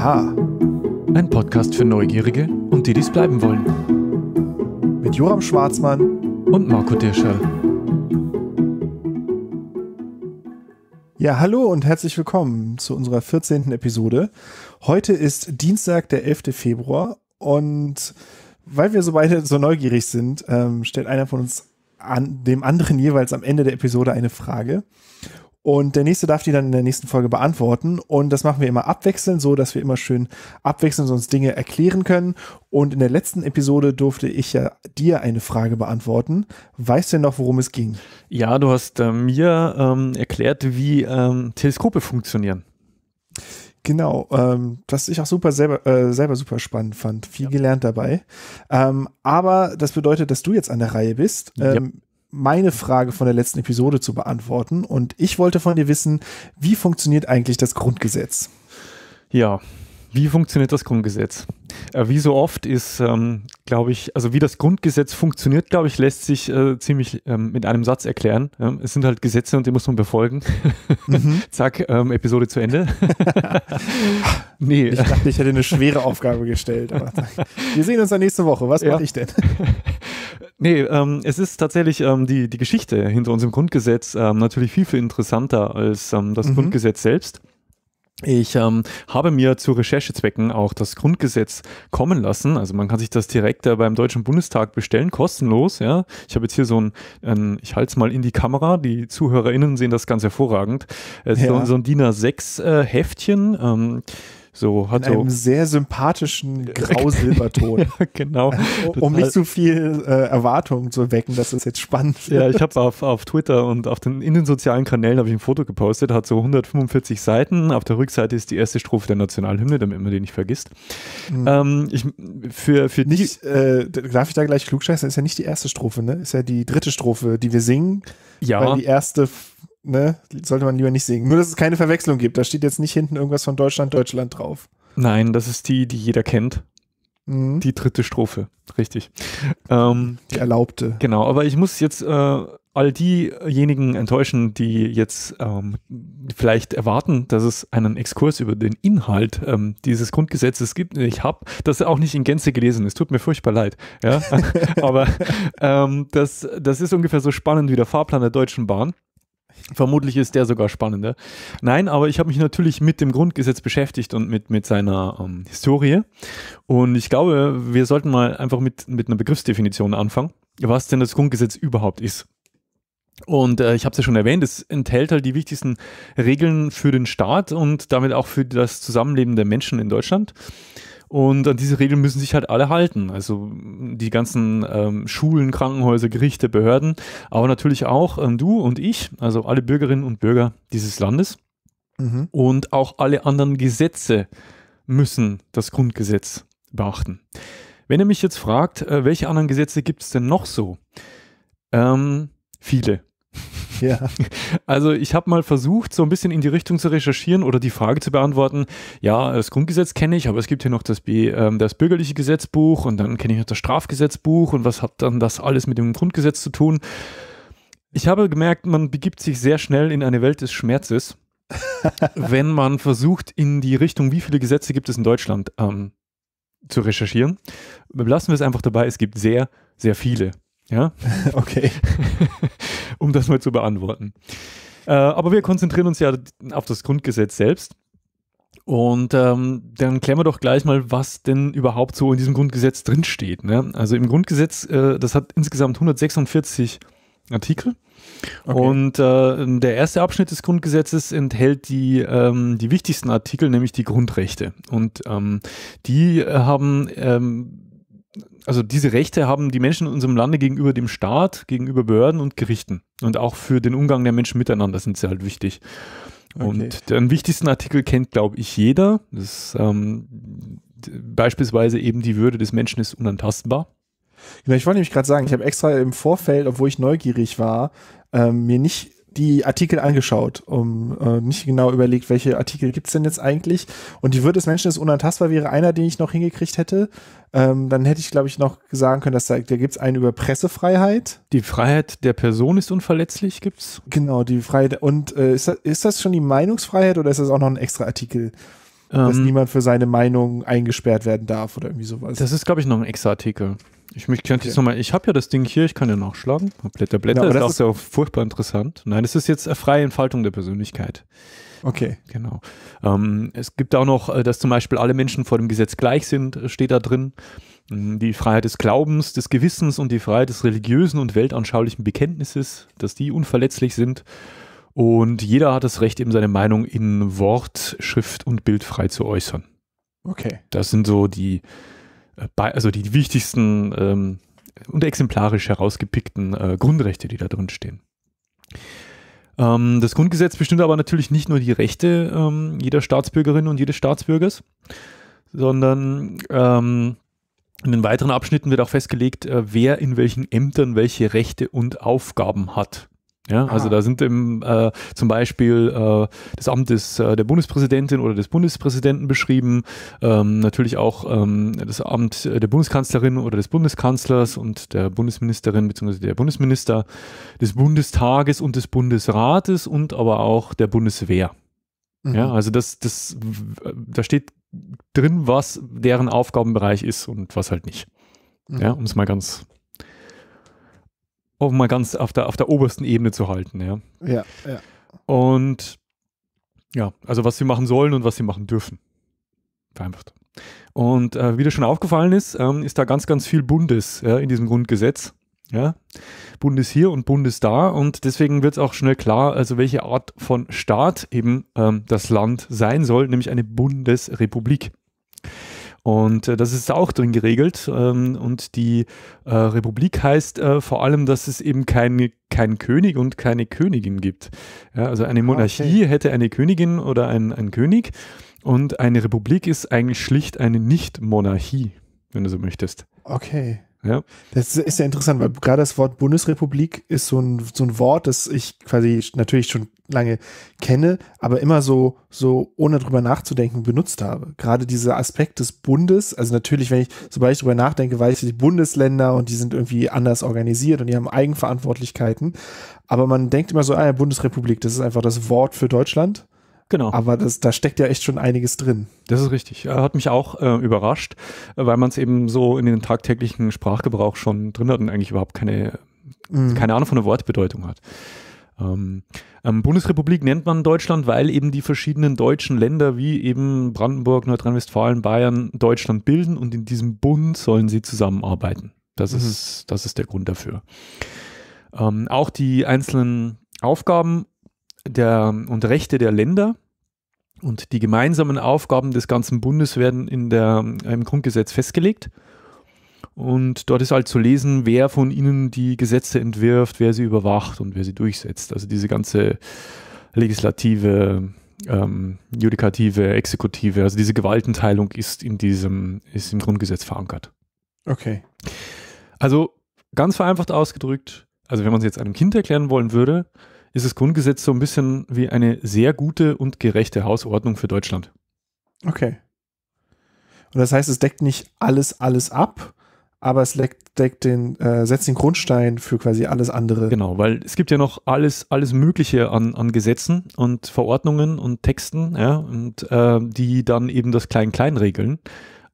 Aha. Ein Podcast für Neugierige und die, die es bleiben wollen. Mit Joram Schwarzmann und Marco Dirscher. Ja, hallo und herzlich willkommen zu unserer 14. Episode. Heute ist Dienstag, der 11. Februar und weil wir so beide so neugierig sind, ähm, stellt einer von uns an dem anderen jeweils am Ende der Episode eine Frage. Und der nächste darf die dann in der nächsten Folge beantworten. Und das machen wir immer abwechselnd, so dass wir immer schön abwechselnd uns Dinge erklären können. Und in der letzten Episode durfte ich ja dir eine Frage beantworten. Weißt du denn noch, worum es ging? Ja, du hast äh, mir ähm, erklärt, wie ähm, Teleskope funktionieren. Genau, ähm, was ich auch super selber, äh, selber super spannend fand. Viel ja. gelernt dabei. Ähm, aber das bedeutet, dass du jetzt an der Reihe bist. Ähm, meine Frage von der letzten Episode zu beantworten. Und ich wollte von dir wissen, wie funktioniert eigentlich das Grundgesetz? Ja, wie funktioniert das Grundgesetz? Äh, wie so oft ist, ähm, glaube ich, also wie das Grundgesetz funktioniert, glaube ich, lässt sich äh, ziemlich ähm, mit einem Satz erklären. Ähm, es sind halt Gesetze und die muss man befolgen. Mhm. Zack, ähm, Episode zu Ende. nee. Ich dachte, ich hätte eine schwere Aufgabe gestellt. Aber wir sehen uns dann nächste Woche. Was ja. mache ich denn? Nee, ähm, es ist tatsächlich ähm, die, die Geschichte hinter unserem Grundgesetz ähm, natürlich viel, viel interessanter als ähm, das mhm. Grundgesetz selbst. Ich ähm, habe mir zu Recherchezwecken auch das Grundgesetz kommen lassen. Also man kann sich das direkt äh, beim Deutschen Bundestag bestellen, kostenlos. Ja, ich habe jetzt hier so ein, ein ich halte es mal in die Kamera. Die ZuhörerInnen sehen das ganz hervorragend. Äh, ja. so, so, ein DIN A6 äh, Heftchen. Ähm, so hat In so einem sehr sympathischen Grau-Silberton. ja, genau. um nicht zu so viel äh, Erwartungen zu wecken, dass es jetzt spannend wird. Ja, ich habe auf, auf Twitter und auf den, in den sozialen Kanälen habe ich ein Foto gepostet, hat so 145 Seiten. Auf der Rückseite ist die erste Strophe der Nationalhymne, damit man die nicht vergisst. Mhm. Ähm, ich, für, für nicht, äh, darf ich da gleich klugscheißen? Ist ja nicht die erste Strophe, ne? Ist ja die dritte Strophe, die wir singen. Ja. Weil die erste ne, sollte man lieber nicht singen. Nur, dass es keine Verwechslung gibt. Da steht jetzt nicht hinten irgendwas von Deutschland, Deutschland drauf. Nein, das ist die, die jeder kennt. Mhm. Die dritte Strophe, richtig. Ähm, die erlaubte. Genau, aber ich muss jetzt äh, all diejenigen enttäuschen, die jetzt ähm, vielleicht erwarten, dass es einen Exkurs über den Inhalt ähm, dieses Grundgesetzes gibt. Ich habe das auch nicht in Gänze gelesen. Es tut mir furchtbar leid. Ja? Aber ähm, das, das ist ungefähr so spannend wie der Fahrplan der Deutschen Bahn. Vermutlich ist der sogar spannender. Nein, aber ich habe mich natürlich mit dem Grundgesetz beschäftigt und mit, mit seiner ähm, Historie. Und ich glaube, wir sollten mal einfach mit, mit einer Begriffsdefinition anfangen, was denn das Grundgesetz überhaupt ist. Und äh, ich habe es ja schon erwähnt, es enthält halt die wichtigsten Regeln für den Staat und damit auch für das Zusammenleben der Menschen in Deutschland. Und an diese Regeln müssen sich halt alle halten. Also die ganzen ähm, Schulen, Krankenhäuser, Gerichte, Behörden, aber natürlich auch ähm, du und ich, also alle Bürgerinnen und Bürger dieses Landes. Mhm. Und auch alle anderen Gesetze müssen das Grundgesetz beachten. Wenn ihr mich jetzt fragt, äh, welche anderen Gesetze gibt es denn noch so? Ähm, viele. Ja. Also ich habe mal versucht, so ein bisschen in die Richtung zu recherchieren oder die Frage zu beantworten, ja, das Grundgesetz kenne ich, aber es gibt hier noch das, B, äh, das bürgerliche Gesetzbuch und dann kenne ich noch das Strafgesetzbuch und was hat dann das alles mit dem Grundgesetz zu tun? Ich habe gemerkt, man begibt sich sehr schnell in eine Welt des Schmerzes, wenn man versucht, in die Richtung, wie viele Gesetze gibt es in Deutschland, ähm, zu recherchieren. Lassen wir es einfach dabei, es gibt sehr, sehr viele. Ja? okay. um das mal zu beantworten. Äh, aber wir konzentrieren uns ja auf das Grundgesetz selbst. Und ähm, dann klären wir doch gleich mal, was denn überhaupt so in diesem Grundgesetz drinsteht. Ne? Also im Grundgesetz, äh, das hat insgesamt 146 Artikel. Okay. Und äh, der erste Abschnitt des Grundgesetzes enthält die, ähm, die wichtigsten Artikel, nämlich die Grundrechte. Und ähm, die haben ähm, also diese Rechte haben die Menschen in unserem Lande gegenüber dem Staat, gegenüber Behörden und Gerichten. Und auch für den Umgang der Menschen miteinander sind sie halt wichtig. Und den wichtigsten Artikel kennt, glaube ich, jeder. Das ist, ähm, beispielsweise eben die Würde des Menschen ist unantastbar. ich wollte nämlich gerade sagen, ich habe extra im Vorfeld, obwohl ich neugierig war, ähm, mir nicht die Artikel angeschaut, um äh, nicht genau überlegt, welche Artikel gibt es denn jetzt eigentlich. Und die Würde des Menschen ist unantastbar wäre einer, den ich noch hingekriegt hätte. Ähm, dann hätte ich, glaube ich, noch sagen können, dass da, da gibt einen über Pressefreiheit. Die Freiheit der Person ist unverletzlich, gibt es? Genau, die Freiheit. Und äh, ist, das, ist das schon die Meinungsfreiheit oder ist das auch noch ein extra Artikel? dass ähm, niemand für seine Meinung eingesperrt werden darf oder irgendwie sowas. Das ist, glaube ich, noch ein extra Artikel. Ich mich könnte okay. jetzt nochmal, ich habe ja das Ding hier, ich kann ja nachschlagen. Blätter, Blätter, ja, aber das ist auch furchtbar interessant. Nein, es ist jetzt eine freie Entfaltung der Persönlichkeit. Okay. Genau. Ähm, es gibt auch noch, äh, dass zum Beispiel alle Menschen vor dem Gesetz gleich sind, äh, steht da drin. Mm, die Freiheit des Glaubens, des Gewissens und die Freiheit des religiösen und weltanschaulichen Bekenntnisses, dass die unverletzlich sind. Und jeder hat das Recht, eben seine Meinung in Wort, Schrift und Bild frei zu äußern. Okay. Das sind so die äh, also die wichtigsten ähm, und exemplarisch herausgepickten äh, Grundrechte, die da drin stehen. Ähm, das Grundgesetz bestimmt aber natürlich nicht nur die Rechte ähm, jeder Staatsbürgerin und jedes Staatsbürgers, sondern ähm, in den weiteren Abschnitten wird auch festgelegt, äh, wer in welchen Ämtern welche Rechte und Aufgaben hat. Ja, Aha. also da sind im, äh, zum Beispiel äh, das Amt des, äh, der Bundespräsidentin oder des Bundespräsidenten beschrieben, ähm, natürlich auch ähm, das Amt der Bundeskanzlerin oder des Bundeskanzlers und der Bundesministerin bzw. der Bundesminister, des Bundestages und des Bundesrates und aber auch der Bundeswehr. Mhm. Ja, also das, das, da steht drin, was deren Aufgabenbereich ist und was halt nicht. Mhm. Ja, um es mal ganz um mal ganz auf der, auf der obersten Ebene zu halten. Ja. ja, ja. Und ja, also was sie machen sollen und was sie machen dürfen. Vereinfacht. Und äh, wie das schon aufgefallen ist, ähm, ist da ganz, ganz viel Bundes ja, in diesem Grundgesetz. Ja? Bundes hier und Bundes da. Und deswegen wird es auch schnell klar, also welche Art von Staat eben ähm, das Land sein soll, nämlich eine Bundesrepublik. Und äh, das ist auch drin geregelt. Ähm, und die äh, Republik heißt äh, vor allem, dass es eben keinen kein König und keine Königin gibt. Ja, also eine ah, Monarchie okay. hätte eine Königin oder einen König. Und eine Republik ist eigentlich schlicht eine Nicht-Monarchie, wenn du so möchtest. Okay. Ja. Das ist ja interessant, weil gerade das Wort Bundesrepublik ist so ein, so ein Wort, das ich quasi natürlich schon lange kenne, aber immer so, so ohne drüber nachzudenken benutzt habe. Gerade dieser Aspekt des Bundes, also natürlich, wenn ich, sobald ich drüber nachdenke, weiß ich, die Bundesländer und die sind irgendwie anders organisiert und die haben Eigenverantwortlichkeiten. Aber man denkt immer so, ah ja, Bundesrepublik, das ist einfach das Wort für Deutschland. Genau. Aber das, da steckt ja echt schon einiges drin. Das ist richtig. Hat mich auch äh, überrascht, weil man es eben so in den tagtäglichen Sprachgebrauch schon drin hat und eigentlich überhaupt keine, mhm. keine Ahnung von der Wortbedeutung hat. Ähm, ähm, Bundesrepublik nennt man Deutschland, weil eben die verschiedenen deutschen Länder wie eben Brandenburg, Nordrhein-Westfalen, Bayern Deutschland bilden und in diesem Bund sollen sie zusammenarbeiten. Das, mhm. ist, das ist der Grund dafür. Ähm, auch die einzelnen Aufgaben der, und Rechte der Länder und die gemeinsamen Aufgaben des ganzen Bundes werden in der, im Grundgesetz festgelegt. Und dort ist halt zu lesen, wer von ihnen die Gesetze entwirft, wer sie überwacht und wer sie durchsetzt. Also diese ganze legislative, ähm, judikative, exekutive, also diese Gewaltenteilung ist in diesem, ist im Grundgesetz verankert. Okay. Also ganz vereinfacht ausgedrückt, also wenn man es jetzt einem Kind erklären wollen würde, ist das Grundgesetz so ein bisschen wie eine sehr gute und gerechte Hausordnung für Deutschland. Okay. Und das heißt, es deckt nicht alles, alles ab, aber es legt, den, äh, setzt den Grundstein für quasi alles andere. Genau, weil es gibt ja noch alles, alles Mögliche an, an Gesetzen und Verordnungen und Texten, ja, und äh, die dann eben das Klein-Klein regeln.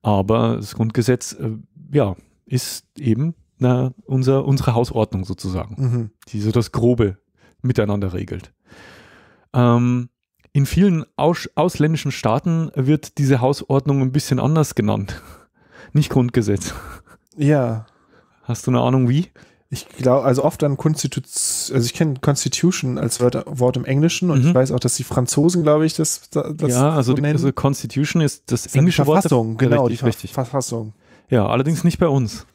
Aber das Grundgesetz, äh, ja, ist eben na, unser, unsere Hausordnung sozusagen, mhm. die so das Grobe miteinander regelt. Ähm, in vielen Aus ausländischen Staaten wird diese Hausordnung ein bisschen anders genannt. Nicht Grundgesetz. Ja. Hast du eine Ahnung wie? Ich glaube, also oft an Constitution, also ich kenne Constitution als Wort, Wort im Englischen und mhm. ich weiß auch, dass die Franzosen, glaube ich, das, das Ja, also, so die, also Constitution ist das, das englische Wort. Verfassung, Wort, genau, richtig, die richtig. Verfassung. Ja, allerdings nicht bei uns.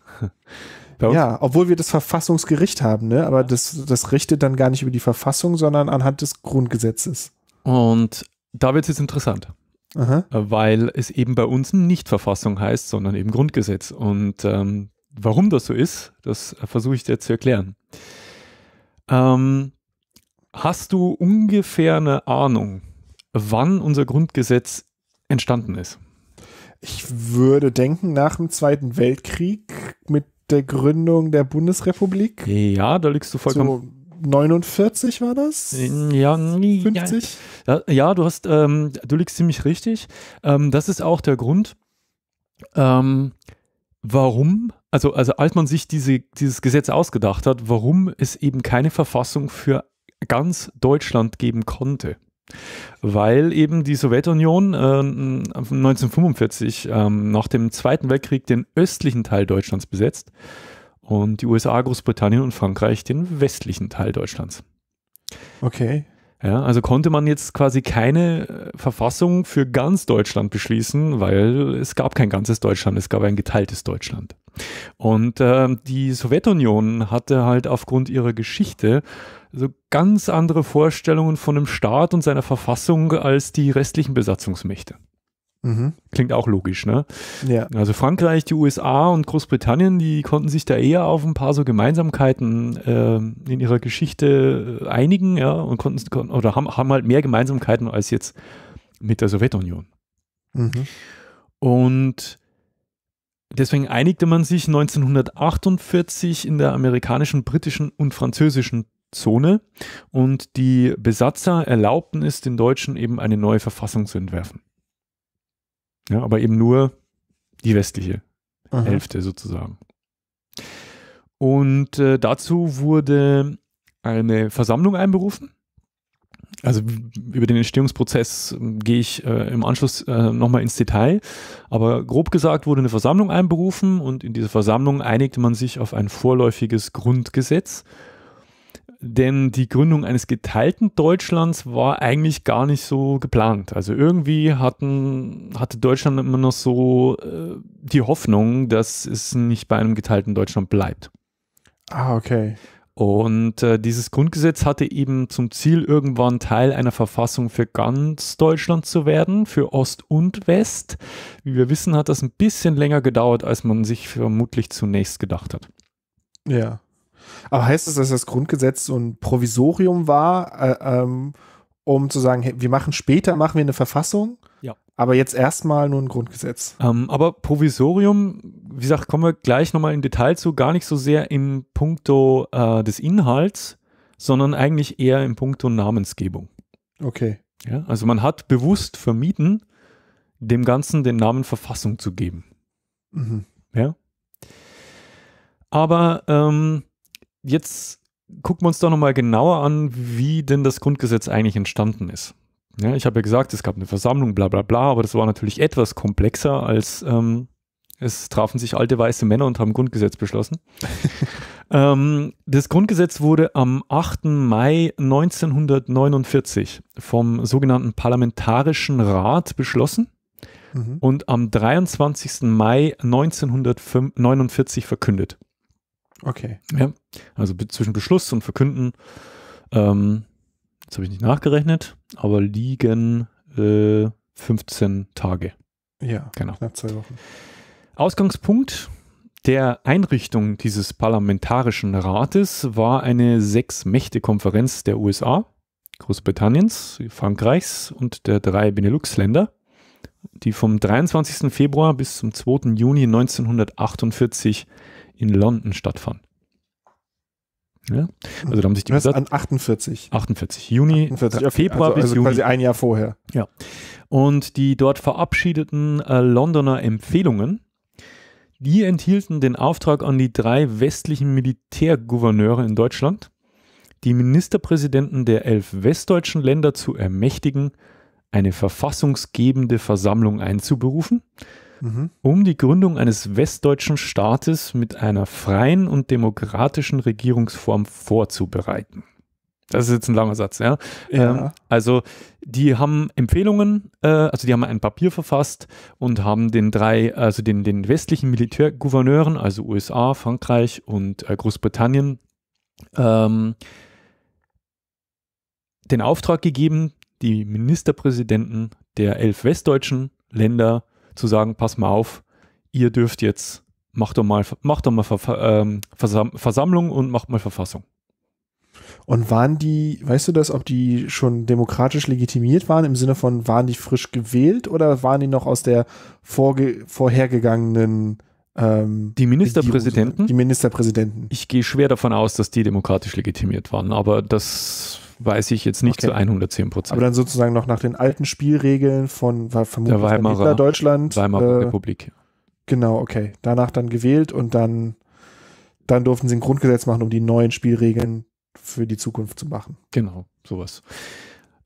Ja, obwohl wir das Verfassungsgericht haben, ne? aber das, das richtet dann gar nicht über die Verfassung, sondern anhand des Grundgesetzes. Und da wird es jetzt interessant. Aha. weil es eben bei uns nicht Verfassung heißt, sondern eben Grundgesetz. Und ähm, warum das so ist, das versuche ich dir zu erklären. Ähm, hast du ungefähr eine Ahnung, wann unser Grundgesetz entstanden ist? Ich würde denken, nach dem Zweiten Weltkrieg mit der Gründung der Bundesrepublik. Ja, da liegst du vollkommen. So 49 war das? Ja, 50? Ja, ja du hast, ähm, du liegst ziemlich richtig. Ähm, das ist auch der Grund, ähm, warum, also, also als man sich diese, dieses Gesetz ausgedacht hat, warum es eben keine Verfassung für ganz Deutschland geben konnte. Weil eben die Sowjetunion äh, 1945 ähm, nach dem Zweiten Weltkrieg den östlichen Teil Deutschlands besetzt und die USA, Großbritannien und Frankreich den westlichen Teil Deutschlands. Okay. Ja, also konnte man jetzt quasi keine äh, Verfassung für ganz Deutschland beschließen, weil es gab kein ganzes Deutschland, es gab ein geteiltes Deutschland. Und äh, die Sowjetunion hatte halt aufgrund ihrer Geschichte so ganz andere Vorstellungen von dem Staat und seiner Verfassung als die restlichen Besatzungsmächte. Mhm. Klingt auch logisch, ne? Ja. Also Frankreich, die USA und Großbritannien, die konnten sich da eher auf ein paar so Gemeinsamkeiten äh, in ihrer Geschichte äh, einigen, ja, und konnten, oder haben, haben halt mehr Gemeinsamkeiten als jetzt mit der Sowjetunion. Mhm. Und deswegen einigte man sich 1948 in der amerikanischen, britischen und französischen Zone und die Besatzer erlaubten es den Deutschen eben eine neue Verfassung zu entwerfen. Ja, aber eben nur die westliche Aha. Hälfte sozusagen. Und äh, dazu wurde eine Versammlung einberufen. Also über den Entstehungsprozess ähm, gehe ich äh, im Anschluss äh, nochmal ins Detail. Aber grob gesagt wurde eine Versammlung einberufen und in dieser Versammlung einigte man sich auf ein vorläufiges Grundgesetz denn die Gründung eines geteilten Deutschlands war eigentlich gar nicht so geplant. Also irgendwie hatten, hatte Deutschland immer noch so äh, die Hoffnung, dass es nicht bei einem geteilten Deutschland bleibt. Ah, okay. Und äh, dieses Grundgesetz hatte eben zum Ziel, irgendwann Teil einer Verfassung für ganz Deutschland zu werden, für Ost und West. Wie wir wissen, hat das ein bisschen länger gedauert, als man sich vermutlich zunächst gedacht hat. Ja. Aber heißt es, dass das Grundgesetz so ein Provisorium war, äh, ähm, um zu sagen, hey, wir machen später, machen wir eine Verfassung? Ja. Aber jetzt erstmal nur ein Grundgesetz. Ähm, aber Provisorium, wie gesagt, kommen wir gleich nochmal im Detail zu, gar nicht so sehr im Punkto äh, des Inhalts, sondern eigentlich eher im Punkto Namensgebung. Okay. Ja, also man hat bewusst vermieden, dem Ganzen den Namen Verfassung zu geben. Mhm. Ja. Aber ähm, jetzt gucken wir uns doch nochmal genauer an, wie denn das Grundgesetz eigentlich entstanden ist. Ja, ich habe ja gesagt, es gab eine Versammlung, bla bla bla, aber das war natürlich etwas komplexer als ähm, es trafen sich alte weiße Männer und haben Grundgesetz beschlossen. ähm, das Grundgesetz wurde am 8. Mai 1949 vom sogenannten Parlamentarischen Rat beschlossen mhm. und am 23. Mai 1949 verkündet. Okay. Ja, also zwischen Beschluss und Verkünden, ähm, jetzt habe ich nicht nachgerechnet, aber liegen äh, 15 Tage. Ja, genau. knapp zwei Wochen. Ausgangspunkt der Einrichtung dieses parlamentarischen Rates war eine Sechs-Mächte-Konferenz der USA, Großbritanniens, Frankreichs und der drei Benelux-Länder, die vom 23. Februar bis zum 2. Juni 1948 in London stattfand. Ja? Also da haben sich die Besatzer. An 48. 48. Juni, 48, okay. Februar also, bis also Juni. quasi ein Jahr vorher. Ja. Und die dort verabschiedeten äh, Londoner Empfehlungen, die enthielten den Auftrag an die drei westlichen Militärgouverneure in Deutschland, die Ministerpräsidenten der elf westdeutschen Länder zu ermächtigen, eine verfassungsgebende Versammlung einzuberufen mhm. um die Gründung eines westdeutschen Staates mit einer freien und demokratischen Regierungsform vorzubereiten. Das ist jetzt ein langer Satz, ja. ja. Ähm, also, die haben Empfehlungen, äh, also die haben ein Papier verfasst und haben den drei, also den, den westlichen Militärgouverneuren, also USA, Frankreich und äh, Großbritannien, ähm, den Auftrag gegeben, die Ministerpräsidenten der elf westdeutschen Länder zu sagen, pass mal auf, ihr dürft jetzt, macht doch mal, macht doch mal ähm, Versammlung und macht mal Verfassung. Und waren die, weißt du das, ob die schon demokratisch legitimiert waren, im Sinne von, waren die frisch gewählt oder waren die noch aus der vorge vorhergegangenen ähm, Die Ministerpräsidenten? die Ministerpräsidenten. Ich gehe schwer davon aus, dass die demokratisch legitimiert waren, aber das weiß ich jetzt nicht okay. zu 110 Prozent. Aber dann sozusagen noch nach den alten Spielregeln von war vermutlich der Weimarer, Hitler Deutschland. Weimarer äh, Republik. Genau, okay. Danach dann gewählt und dann, dann durften sie ein Grundgesetz machen, um die neuen Spielregeln für die Zukunft zu machen. Genau, sowas.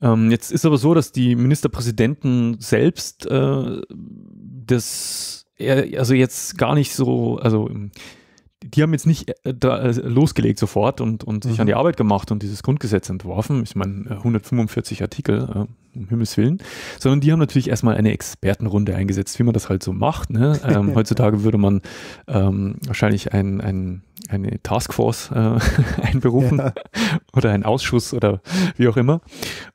Ähm, jetzt ist aber so, dass die Ministerpräsidenten selbst äh, das, also jetzt gar nicht so, also die haben jetzt nicht äh, äh, losgelegt sofort und, und mhm. sich an die mhm. Arbeit gemacht und dieses Grundgesetz entworfen. Ich meine, 145 äh, Artikel, um Himmels Willen. Sondern die haben natürlich erstmal eine Expertenrunde eingesetzt, wie man das halt so macht. Ne? Ähm, heutzutage würde man ähm, wahrscheinlich ein, ein, eine Taskforce äh, einberufen ja. oder einen Ausschuss oder wie auch immer.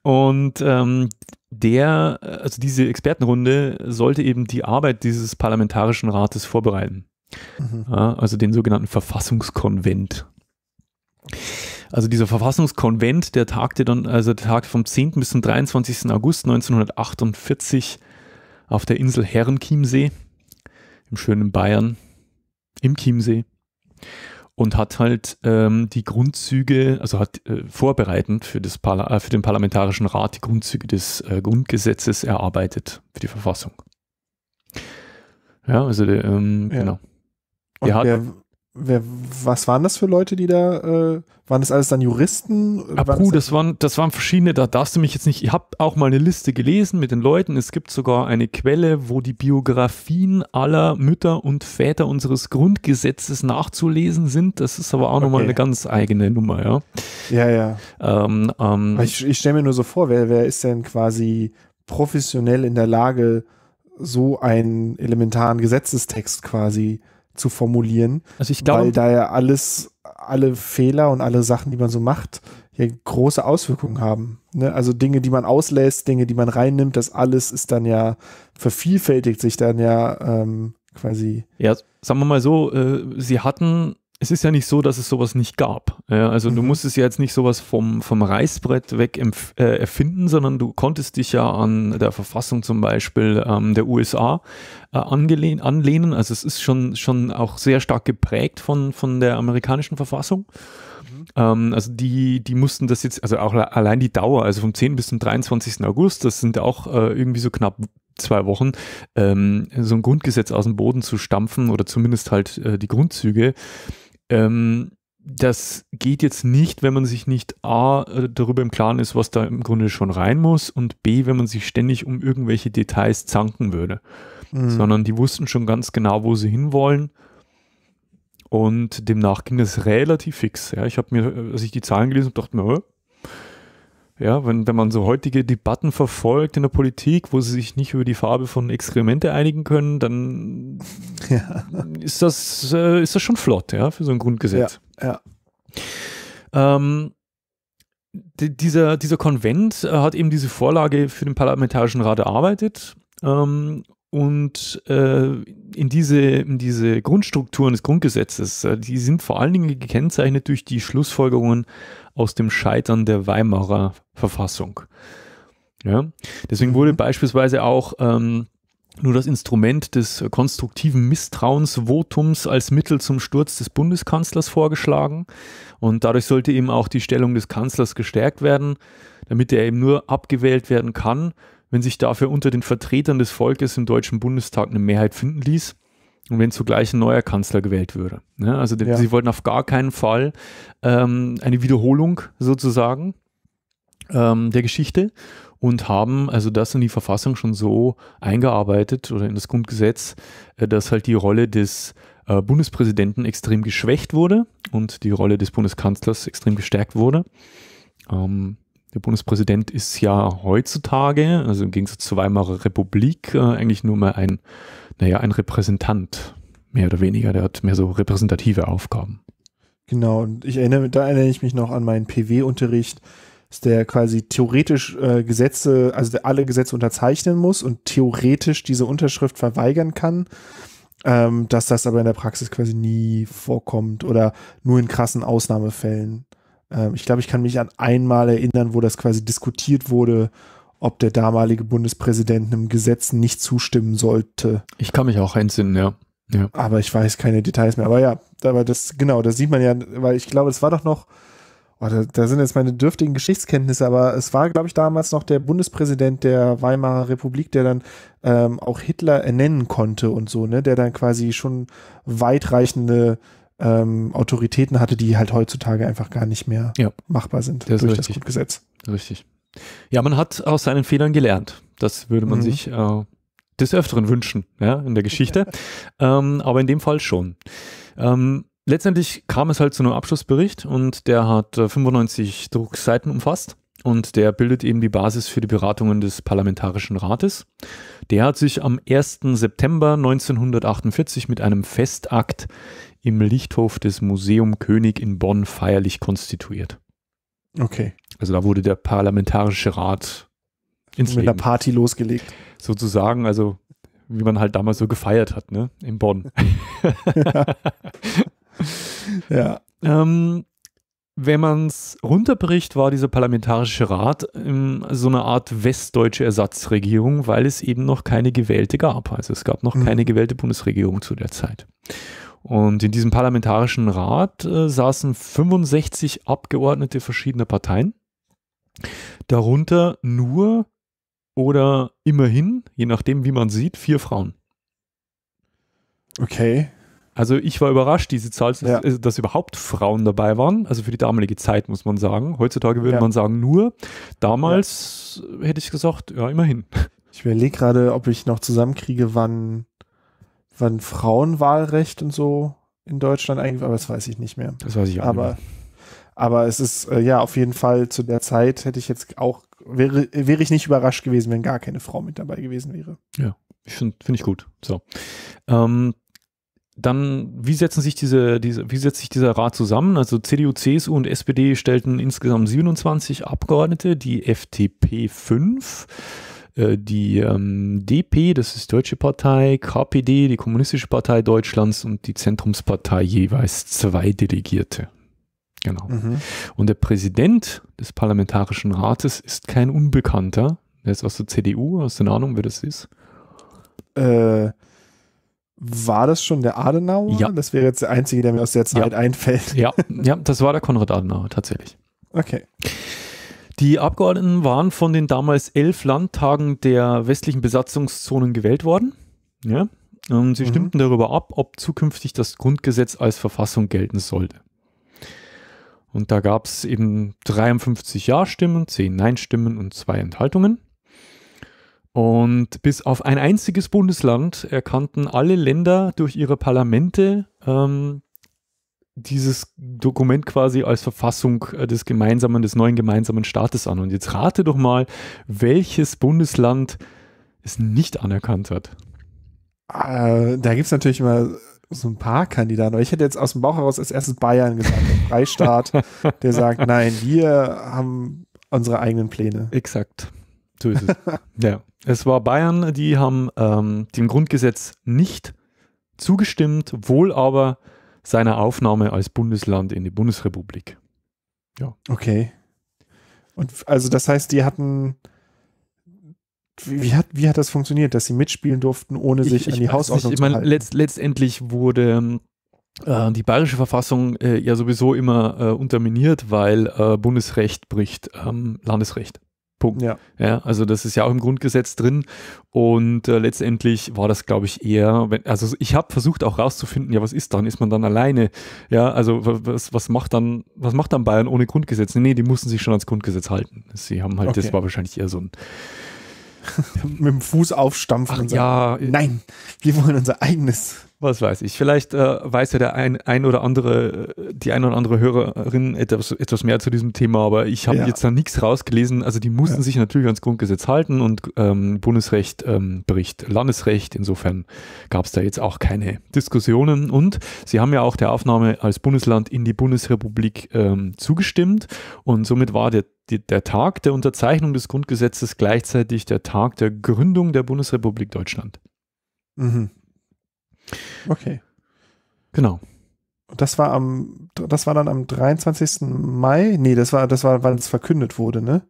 Und ähm, der, also diese Expertenrunde sollte eben die Arbeit dieses parlamentarischen Rates vorbereiten. Mhm. Ja, also den sogenannten Verfassungskonvent. Also dieser Verfassungskonvent, der tagte dann, also der tagte vom 10. bis zum 23. August 1948 auf der Insel Herrenchiemsee im schönen Bayern, im Chiemsee und hat halt ähm, die Grundzüge, also hat äh, vorbereitend für, das äh, für den Parlamentarischen Rat die Grundzüge des äh, Grundgesetzes erarbeitet für die Verfassung. Ja, also der, ähm, ja. genau. Und wer, wer, was waren das für Leute, die da, äh, waren das alles dann Juristen? Abu, das, das, waren, das waren verschiedene, da darfst du mich jetzt nicht, ich habe auch mal eine Liste gelesen mit den Leuten, es gibt sogar eine Quelle, wo die Biografien aller Mütter und Väter unseres Grundgesetzes nachzulesen sind, das ist aber auch okay. nochmal eine ganz eigene Nummer, ja. Ja, ja. Ähm, ähm, ich, ich stelle mir nur so vor, wer, wer ist denn quasi professionell in der Lage, so einen elementaren Gesetzestext quasi zu zu formulieren, also ich glaube, weil da ja alles, alle Fehler und alle Sachen, die man so macht, ja große Auswirkungen haben. Ne? Also Dinge, die man auslässt, Dinge, die man reinnimmt, das alles ist dann ja, vervielfältigt sich dann ja ähm, quasi. Ja, sagen wir mal so, äh, sie hatten es ist ja nicht so, dass es sowas nicht gab. Ja, also mhm. du musstest ja jetzt nicht sowas vom, vom Reißbrett weg äh, erfinden, sondern du konntest dich ja an der Verfassung zum Beispiel ähm, der USA äh, anlehnen. Also es ist schon, schon auch sehr stark geprägt von, von der amerikanischen Verfassung. Mhm. Ähm, also die, die mussten das jetzt, also auch allein die Dauer, also vom 10. bis zum 23. August, das sind auch äh, irgendwie so knapp zwei Wochen ähm, so ein Grundgesetz aus dem Boden zu stampfen oder zumindest halt äh, die Grundzüge ähm, das geht jetzt nicht, wenn man sich nicht A äh, darüber im Klaren ist, was da im Grunde schon rein muss und B, wenn man sich ständig um irgendwelche Details zanken würde, mhm. sondern die wussten schon ganz genau, wo sie hinwollen und demnach ging das relativ fix. Ja, ich habe mir, äh, als ich die Zahlen gelesen habe, dachte mir, ja, wenn, wenn man so heutige Debatten verfolgt in der Politik, wo sie sich nicht über die Farbe von Exkremente einigen können, dann ja. ist, das, äh, ist das schon flott, ja, für so ein Grundgesetz. Ja, ja. Ähm, dieser, dieser Konvent äh, hat eben diese Vorlage für den Parlamentarischen Rat erarbeitet. Ähm, und äh, in, diese, in diese Grundstrukturen des Grundgesetzes, äh, die sind vor allen Dingen gekennzeichnet durch die Schlussfolgerungen aus dem Scheitern der Weimarer Verfassung. Ja? Deswegen wurde mhm. beispielsweise auch ähm, nur das Instrument des konstruktiven Misstrauensvotums als Mittel zum Sturz des Bundeskanzlers vorgeschlagen. Und dadurch sollte eben auch die Stellung des Kanzlers gestärkt werden, damit er eben nur abgewählt werden kann, wenn sich dafür unter den Vertretern des Volkes im Deutschen Bundestag eine Mehrheit finden ließ und wenn zugleich ein neuer Kanzler gewählt würde. Ja, ne? also ja. sie wollten auf gar keinen Fall ähm, eine Wiederholung sozusagen ähm, der Geschichte und haben also das in die Verfassung schon so eingearbeitet oder in das Grundgesetz, äh, dass halt die Rolle des äh, Bundespräsidenten extrem geschwächt wurde und die Rolle des Bundeskanzlers extrem gestärkt wurde. Ähm, der Bundespräsident ist ja heutzutage, also im Gegensatz zur Weimarer Republik, äh, eigentlich nur mal ein naja, ein Repräsentant, mehr oder weniger, der hat mehr so repräsentative Aufgaben. Genau, und ich erinnere, da erinnere ich mich noch an meinen PW-Unterricht, dass der quasi theoretisch äh, Gesetze, also alle Gesetze unterzeichnen muss und theoretisch diese Unterschrift verweigern kann, ähm, dass das aber in der Praxis quasi nie vorkommt oder nur in krassen Ausnahmefällen. Ähm, ich glaube, ich kann mich an einmal erinnern, wo das quasi diskutiert wurde ob der damalige Bundespräsident einem Gesetz nicht zustimmen sollte. Ich kann mich auch entsinnen, ja. ja. Aber ich weiß keine Details mehr. Aber ja, aber das, genau, das sieht man ja, weil ich glaube, es war doch noch, oh, da, da sind jetzt meine dürftigen Geschichtskenntnisse, aber es war, glaube ich, damals noch der Bundespräsident der Weimarer Republik, der dann ähm, auch Hitler ernennen konnte und so, ne, der dann quasi schon weitreichende ähm, Autoritäten hatte, die halt heutzutage einfach gar nicht mehr ja. machbar sind das durch das Grundgesetz. Richtig. Ja, man hat aus seinen Fehlern gelernt. Das würde man mhm. sich äh, des Öfteren wünschen, ja, in der Geschichte. ähm, aber in dem Fall schon. Ähm, letztendlich kam es halt zu einem Abschlussbericht und der hat äh, 95 Druckseiten umfasst. Und der bildet eben die Basis für die Beratungen des Parlamentarischen Rates. Der hat sich am 1. September 1948 mit einem Festakt im Lichthof des Museum König in Bonn feierlich konstituiert. Okay. Also da wurde der Parlamentarische Rat ins Mit einer Party losgelegt. Sozusagen, also wie man halt damals so gefeiert hat, ne? In Bonn. ja. ja. Ähm, wenn man es runterbricht, war dieser Parlamentarische Rat ähm, so eine Art westdeutsche Ersatzregierung, weil es eben noch keine gewählte gab. Also es gab noch mhm. keine gewählte Bundesregierung zu der Zeit. Und in diesem Parlamentarischen Rat äh, saßen 65 Abgeordnete verschiedener Parteien, darunter nur oder immerhin, je nachdem, wie man sieht, vier Frauen. Okay. Also ich war überrascht, diese Zahl, dass, ja. Äh, dass, überhaupt Frauen dabei waren. Also für die damalige Zeit muss man sagen. Heutzutage würde ja. man sagen nur. Damals ja. hätte ich gesagt, ja, immerhin. Ich überlege gerade, ob ich noch zusammenkriege, wann wann Frauenwahlrecht und so in Deutschland eigentlich, aber das weiß ich nicht mehr. Das weiß ich auch aber, nicht mehr. Aber es ist äh, ja auf jeden Fall zu der Zeit hätte ich jetzt auch wäre wäre ich nicht überrascht gewesen, wenn gar keine Frau mit dabei gewesen wäre. Ja, finde find ich gut. So. Ähm, dann, wie setzen sich diese, diese, wie setzt sich dieser Rat zusammen? Also CDU, CSU und SPD stellten insgesamt 27 Abgeordnete, die FDP 5 äh, die ähm, DP, das ist die Deutsche Partei, KPD, die Kommunistische Partei Deutschlands und die Zentrumspartei jeweils zwei Delegierte. Genau. Mhm. Und der Präsident des Parlamentarischen Rates ist kein Unbekannter. Er ist aus der CDU. aus der Ahnung, wer das ist? Äh, war das schon der Adenauer? Ja. Das wäre jetzt der einzige, der mir aus der Zeit ja. einfällt. Ja. ja, das war der Konrad Adenauer tatsächlich. Okay. Die Abgeordneten waren von den damals elf Landtagen der westlichen Besatzungszonen gewählt worden. Ja? Und sie mhm. stimmten darüber ab, ob zukünftig das Grundgesetz als Verfassung gelten sollte. Und da gab es eben 53 Ja-Stimmen, 10 Nein-Stimmen und 2 Enthaltungen. Und bis auf ein einziges Bundesland erkannten alle Länder durch ihre Parlamente ähm, dieses Dokument quasi als Verfassung äh, des gemeinsamen, des neuen gemeinsamen Staates an. Und jetzt rate doch mal, welches Bundesland es nicht anerkannt hat. Äh, da gibt es natürlich immer so ein paar Kandidaten, aber ich hätte jetzt aus dem Bauch heraus als erstes Bayern gesagt, Freistaat, der sagt, nein, wir haben unsere eigenen Pläne. Exakt. So ist es. ja. Es war Bayern, die haben ähm, dem Grundgesetz nicht zugestimmt, wohl aber seiner Aufnahme als Bundesland in die Bundesrepublik. Ja. Okay. Und also das heißt, die hatten wie hat, wie hat das funktioniert, dass sie mitspielen durften, ohne sich ich, ich an die Hausordnung nicht. zu halten? Letzt, letztendlich wurde äh, die bayerische Verfassung äh, ja sowieso immer äh, unterminiert, weil äh, Bundesrecht bricht ähm, Landesrecht. Punkt. Ja. ja. also das ist ja auch im Grundgesetz drin und äh, letztendlich war das, glaube ich, eher, wenn, also ich habe versucht auch rauszufinden, ja, was ist dann? Ist man dann alleine? Ja, also was, was macht dann, was macht dann Bayern ohne Grundgesetz? Nee, die mussten sich schon ans Grundgesetz halten. Sie haben halt, okay. das war wahrscheinlich eher so ein mit dem Fuß aufstampfen Ach, und sagen, ja, nein, wir wollen unser eigenes. Was weiß ich, vielleicht äh, weiß ja der ein, ein oder andere, die ein oder andere Hörerin etwas, etwas mehr zu diesem Thema, aber ich habe ja. jetzt da nichts rausgelesen. Also die mussten ja. sich natürlich ans Grundgesetz halten und ähm, Bundesrecht ähm, bricht Landesrecht. Insofern gab es da jetzt auch keine Diskussionen. Und sie haben ja auch der Aufnahme als Bundesland in die Bundesrepublik ähm, zugestimmt und somit war der die, der Tag der Unterzeichnung des Grundgesetzes gleichzeitig der Tag der Gründung der Bundesrepublik Deutschland. Mhm. Okay. Genau. Das war am, das war dann am 23. Mai? Nee, das war, das war, wann es verkündet wurde, ne?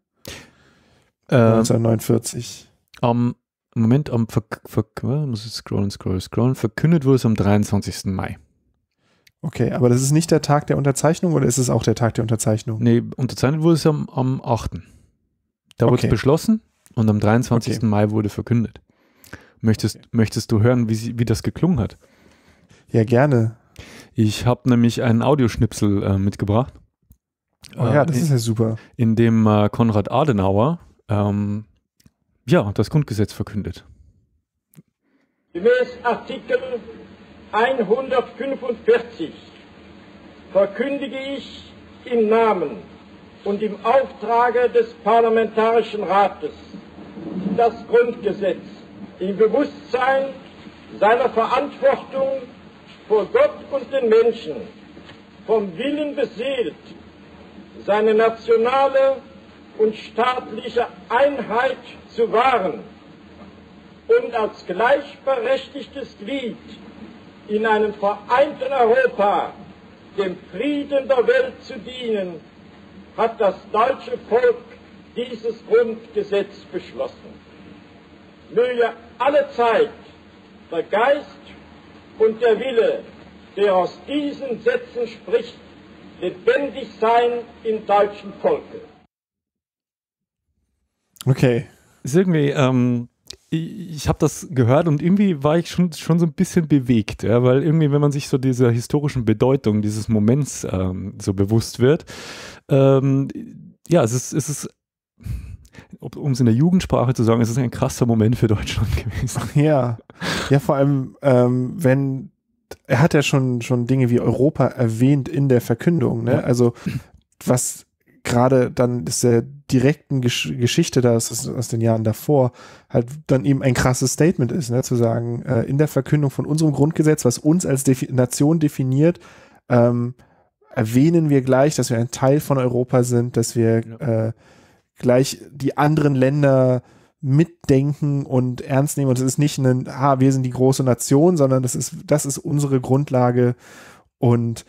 Ähm, 1949. Am, Moment, am, ver, ver, muss ich scrollen, scrollen, scrollen. Verkündet wurde es am 23. Mai. Okay, aber das ist nicht der Tag der Unterzeichnung oder ist es auch der Tag der Unterzeichnung? Nee, unterzeichnet wurde es am, am 8. Da okay. wurde es beschlossen und am 23. Okay. Mai wurde verkündet. Möchtest, okay. möchtest du hören, wie, sie, wie das geklungen hat? Ja, gerne. Ich habe nämlich einen Audioschnipsel äh, mitgebracht. Oh ja, das in, äh, ist ja super. In dem äh, Konrad Adenauer ähm, ja, das Grundgesetz verkündet. Gemäß Artikel 145 verkündige ich im Namen und im Auftrage des Parlamentarischen Rates das Grundgesetz im Bewusstsein seiner Verantwortung vor Gott und den Menschen, vom Willen beseelt, seine nationale und staatliche Einheit zu wahren und als gleichberechtigtes Glied in einem vereinten Europa dem Frieden der Welt zu dienen, hat das deutsche Volk dieses Grundgesetz beschlossen. Möge alle Zeit der Geist und der Wille, der aus diesen Sätzen spricht, lebendig sein im deutschen Volke. Okay. Ist irgendwie, ähm, ich, ich habe das gehört und irgendwie war ich schon, schon so ein bisschen bewegt, ja, weil irgendwie, wenn man sich so dieser historischen Bedeutung dieses Moments ähm, so bewusst wird, ähm, ja, es ist, es ist um es in der Jugendsprache zu sagen, es ist ein krasser Moment für Deutschland gewesen. Ja, ja vor allem, ähm, wenn er hat ja schon, schon Dinge wie Europa erwähnt in der Verkündung, ne? Ja. Also was gerade dann ist der direkten Gesch Geschichte da aus, aus den Jahren davor halt dann eben ein krasses Statement ist, ne? zu sagen, äh, in der Verkündung von unserem Grundgesetz, was uns als Defi Nation definiert, ähm, erwähnen wir gleich, dass wir ein Teil von Europa sind, dass wir ja. äh, gleich die anderen Länder mitdenken und ernst nehmen. Und es ist nicht ein, ah, wir sind die große Nation, sondern das ist, das ist unsere Grundlage und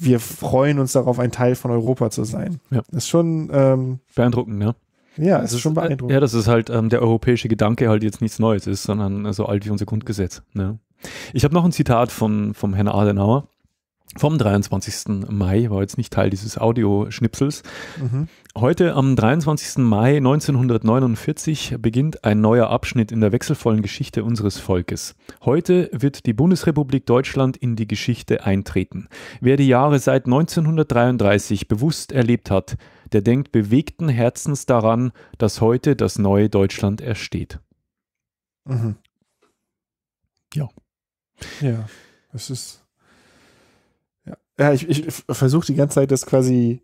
wir freuen uns darauf, ein Teil von Europa zu sein. Ja. Das ist schon ähm, beeindruckend, ne? ja. Ja, das ist schon äh, beeindruckend. Ja, das ist halt ähm, der europäische Gedanke halt jetzt nichts Neues ist, sondern so alt wie unser Grundgesetz. Ne? Ich habe noch ein Zitat von, von Herrn Adenauer vom 23. Mai, war jetzt nicht Teil dieses Audioschnipsels. Mhm. Heute am 23. Mai 1949 beginnt ein neuer Abschnitt in der wechselvollen Geschichte unseres Volkes. Heute wird die Bundesrepublik Deutschland in die Geschichte eintreten. Wer die Jahre seit 1933 bewusst erlebt hat, der denkt bewegten Herzens daran, dass heute das neue Deutschland ersteht. Mhm. Ja. Ja, es ist ja, ich, ich versuche die ganze Zeit das quasi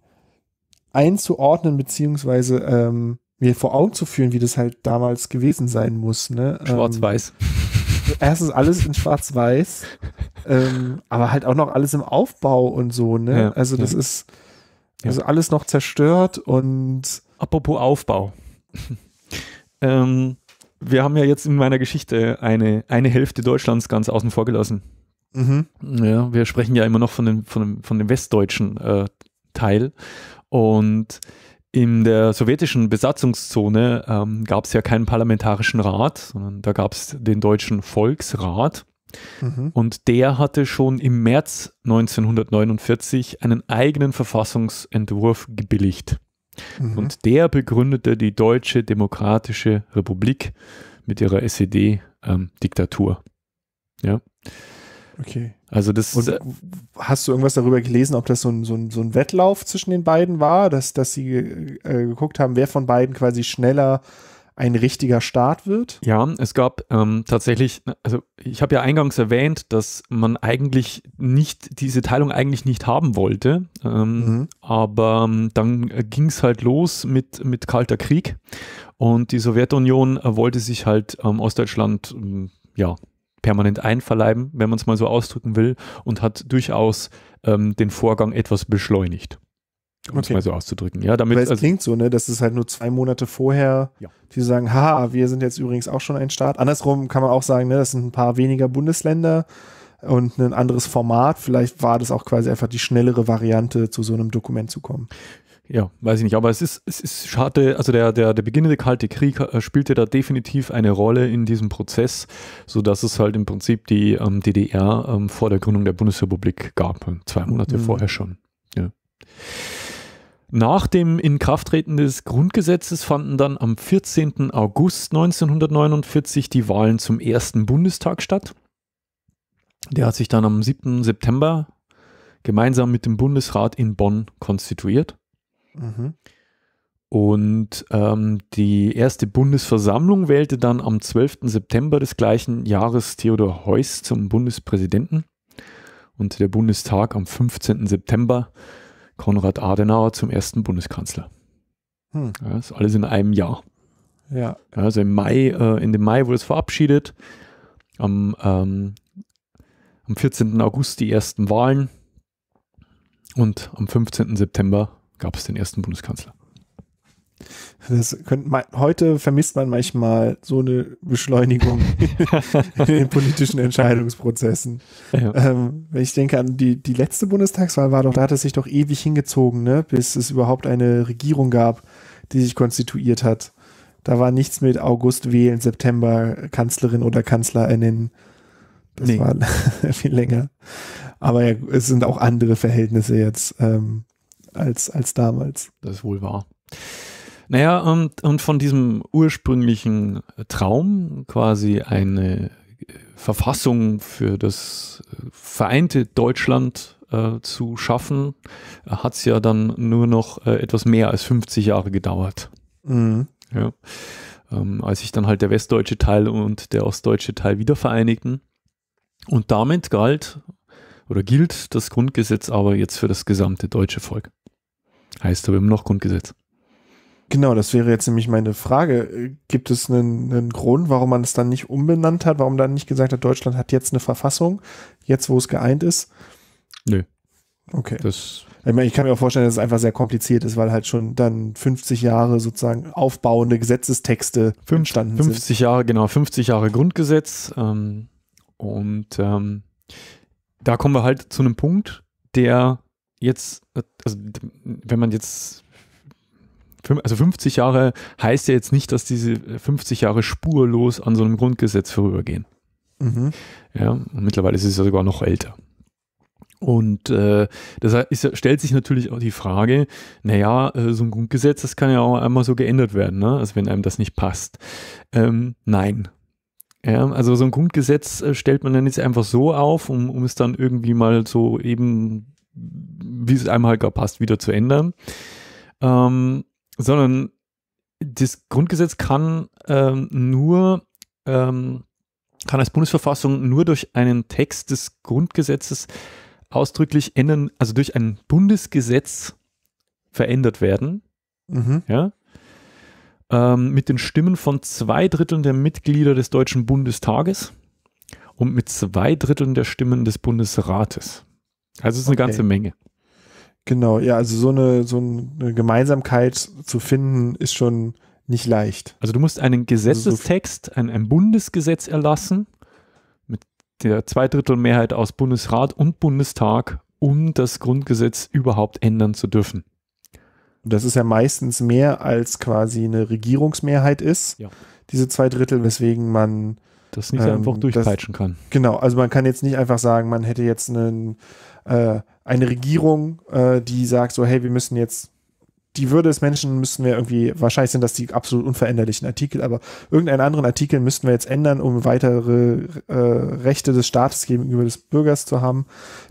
einzuordnen, beziehungsweise ähm, mir vor Augen zu führen, wie das halt damals gewesen sein muss. Ne? Ähm, Schwarz-Weiß. Ähm, erstens alles in Schwarz-Weiß, ähm, aber halt auch noch alles im Aufbau und so. Ne? Ja, also das ja. ist also ja. alles noch zerstört und. Apropos Aufbau. ähm, wir haben ja jetzt in meiner Geschichte eine, eine Hälfte Deutschlands ganz außen vor gelassen. Mhm. Ja, wir sprechen ja immer noch von dem, von dem, von dem westdeutschen äh, Teil. Und in der sowjetischen Besatzungszone ähm, gab es ja keinen parlamentarischen Rat, sondern da gab es den deutschen Volksrat. Mhm. Und der hatte schon im März 1949 einen eigenen Verfassungsentwurf gebilligt. Mhm. Und der begründete die Deutsche Demokratische Republik mit ihrer SED-Diktatur. Ähm, ja. Okay. Also das Und äh, hast du irgendwas darüber gelesen, ob das so ein, so ein, so ein Wettlauf zwischen den beiden war, dass, dass sie äh, äh, geguckt haben, wer von beiden quasi schneller ein richtiger Start wird? Ja, es gab ähm, tatsächlich, also ich habe ja eingangs erwähnt, dass man eigentlich nicht, diese Teilung eigentlich nicht haben wollte. Ähm, mhm. Aber ähm, dann ging es halt los mit, mit Kalter Krieg und die Sowjetunion äh, wollte sich halt ähm, Ostdeutschland, ähm, ja, permanent einverleiben, wenn man es mal so ausdrücken will, und hat durchaus ähm, den Vorgang etwas beschleunigt. Um okay. es mal so auszudrücken. Ja, damit, Weil es also, klingt so, ne, dass es halt nur zwei Monate vorher, ja. die sagen, haha, wir sind jetzt übrigens auch schon ein Staat. Andersrum kann man auch sagen, ne, das sind ein paar weniger Bundesländer und ein anderes Format. Vielleicht war das auch quasi einfach die schnellere Variante, zu so einem Dokument zu kommen. Ja, weiß ich nicht, aber es ist, es ist schade, also der, der, der beginnende Kalte Krieg äh, spielte da definitiv eine Rolle in diesem Prozess, sodass es halt im Prinzip die ähm, DDR ähm, vor der Gründung der Bundesrepublik gab, zwei Monate mhm. vorher schon. Ja. Nach dem Inkrafttreten des Grundgesetzes fanden dann am 14. August 1949 die Wahlen zum ersten Bundestag statt. Der hat sich dann am 7. September gemeinsam mit dem Bundesrat in Bonn konstituiert. Mhm. Und ähm, die erste Bundesversammlung wählte dann am 12. September des gleichen Jahres Theodor Heuss zum Bundespräsidenten und der Bundestag am 15. September Konrad Adenauer zum ersten Bundeskanzler. Hm. Ja, das ist alles in einem Jahr. Ja. Also im Mai, äh, in dem Mai wurde es verabschiedet. Am, ähm, am 14. August die ersten Wahlen und am 15. September gab es den ersten Bundeskanzler. Das könnte man, heute vermisst man manchmal so eine Beschleunigung in den politischen Entscheidungsprozessen. Ja. Ähm, wenn ich denke an die, die letzte Bundestagswahl war doch, da hat es sich doch ewig hingezogen, ne? bis es überhaupt eine Regierung gab, die sich konstituiert hat. Da war nichts mit August wählen, September Kanzlerin oder Kanzler ernennen. Das nee. war viel länger. Aber ja, es sind auch andere Verhältnisse jetzt. Ähm, als, als damals. Das ist wohl wahr. Naja, und, ähm, und von diesem ursprünglichen Traum, quasi eine äh, Verfassung für das äh, vereinte Deutschland äh, zu schaffen, hat es ja dann nur noch äh, etwas mehr als 50 Jahre gedauert. Mhm. Ja. Ähm, als sich dann halt der westdeutsche Teil und der ostdeutsche Teil wieder vereinigten. Und damit galt oder gilt das Grundgesetz aber jetzt für das gesamte deutsche Volk. Heißt aber immer noch Grundgesetz. Genau, das wäre jetzt nämlich meine Frage. Gibt es einen, einen, Grund, warum man es dann nicht umbenannt hat? Warum dann nicht gesagt hat, Deutschland hat jetzt eine Verfassung, jetzt wo es geeint ist? Nö. Okay. Das ich, meine, ich kann mir auch vorstellen, dass es einfach sehr kompliziert ist, weil halt schon dann 50 Jahre sozusagen aufbauende Gesetzestexte Fünf, entstanden 50 sind. 50 Jahre, genau, 50 Jahre Grundgesetz. Ähm, und ähm, da kommen wir halt zu einem Punkt, der jetzt, also wenn man jetzt, also 50 Jahre heißt ja jetzt nicht, dass diese 50 Jahre spurlos an so einem Grundgesetz vorübergehen. Mhm. Ja, und mittlerweile ist es ja sogar noch älter. Und äh, das ist, stellt sich natürlich auch die Frage, naja, äh, so ein Grundgesetz, das kann ja auch einmal so geändert werden, ne? also wenn einem das nicht passt. Ähm, nein, ja, also so ein Grundgesetz äh, stellt man dann jetzt einfach so auf, um, um es dann irgendwie mal so eben wie es einmal halt passt, wieder zu ändern. Ähm, sondern das Grundgesetz kann ähm, nur, ähm, kann als Bundesverfassung nur durch einen Text des Grundgesetzes ausdrücklich ändern, also durch ein Bundesgesetz verändert werden. Mhm. Ja? Ähm, mit den Stimmen von zwei Dritteln der Mitglieder des Deutschen Bundestages und mit zwei Dritteln der Stimmen des Bundesrates. Also es ist okay. eine ganze Menge. Genau, ja, also so eine, so eine Gemeinsamkeit zu finden ist schon nicht leicht. Also du musst einen Gesetzestext, also so ein, ein, Bundesgesetz erlassen mit der Zweidrittelmehrheit aus Bundesrat und Bundestag, um das Grundgesetz überhaupt ändern zu dürfen. Das ist ja meistens mehr als quasi eine Regierungsmehrheit ist, ja. diese Zweidrittel, weswegen man das nicht ähm, einfach durchpeitschen das, kann. Genau, also man kann jetzt nicht einfach sagen, man hätte jetzt einen, äh, eine Regierung, äh, die sagt so, hey, wir müssen jetzt die Würde des Menschen müssen wir irgendwie, wahrscheinlich sind das die absolut unveränderlichen Artikel, aber irgendeinen anderen Artikel müssten wir jetzt ändern, um weitere äh, Rechte des Staates gegenüber des Bürgers zu haben.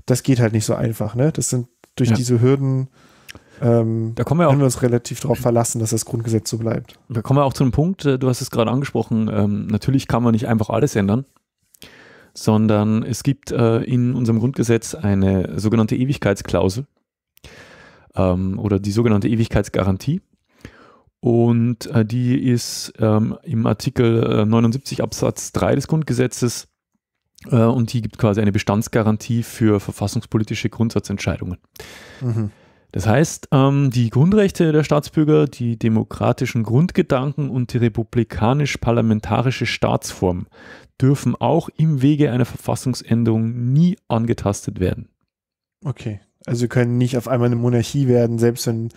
Das geht halt nicht so einfach, ne? Das sind durch ja. diese Hürden ähm, da kommen wir auch, können wir uns relativ darauf verlassen, dass das Grundgesetz so bleibt. Da kommen wir auch zu einem Punkt, äh, du hast es gerade angesprochen, ähm, natürlich kann man nicht einfach alles ändern, sondern es gibt äh, in unserem Grundgesetz eine sogenannte Ewigkeitsklausel ähm, oder die sogenannte Ewigkeitsgarantie. Und äh, die ist ähm, im Artikel 79 äh, Absatz 3 des Grundgesetzes äh, und die gibt quasi eine Bestandsgarantie für verfassungspolitische Grundsatzentscheidungen. Mhm. Das heißt, ähm, die Grundrechte der Staatsbürger, die demokratischen Grundgedanken und die republikanisch-parlamentarische Staatsform dürfen auch im Wege einer Verfassungsänderung nie angetastet werden. Okay, also wir können nicht auf einmal eine Monarchie werden, selbst wenn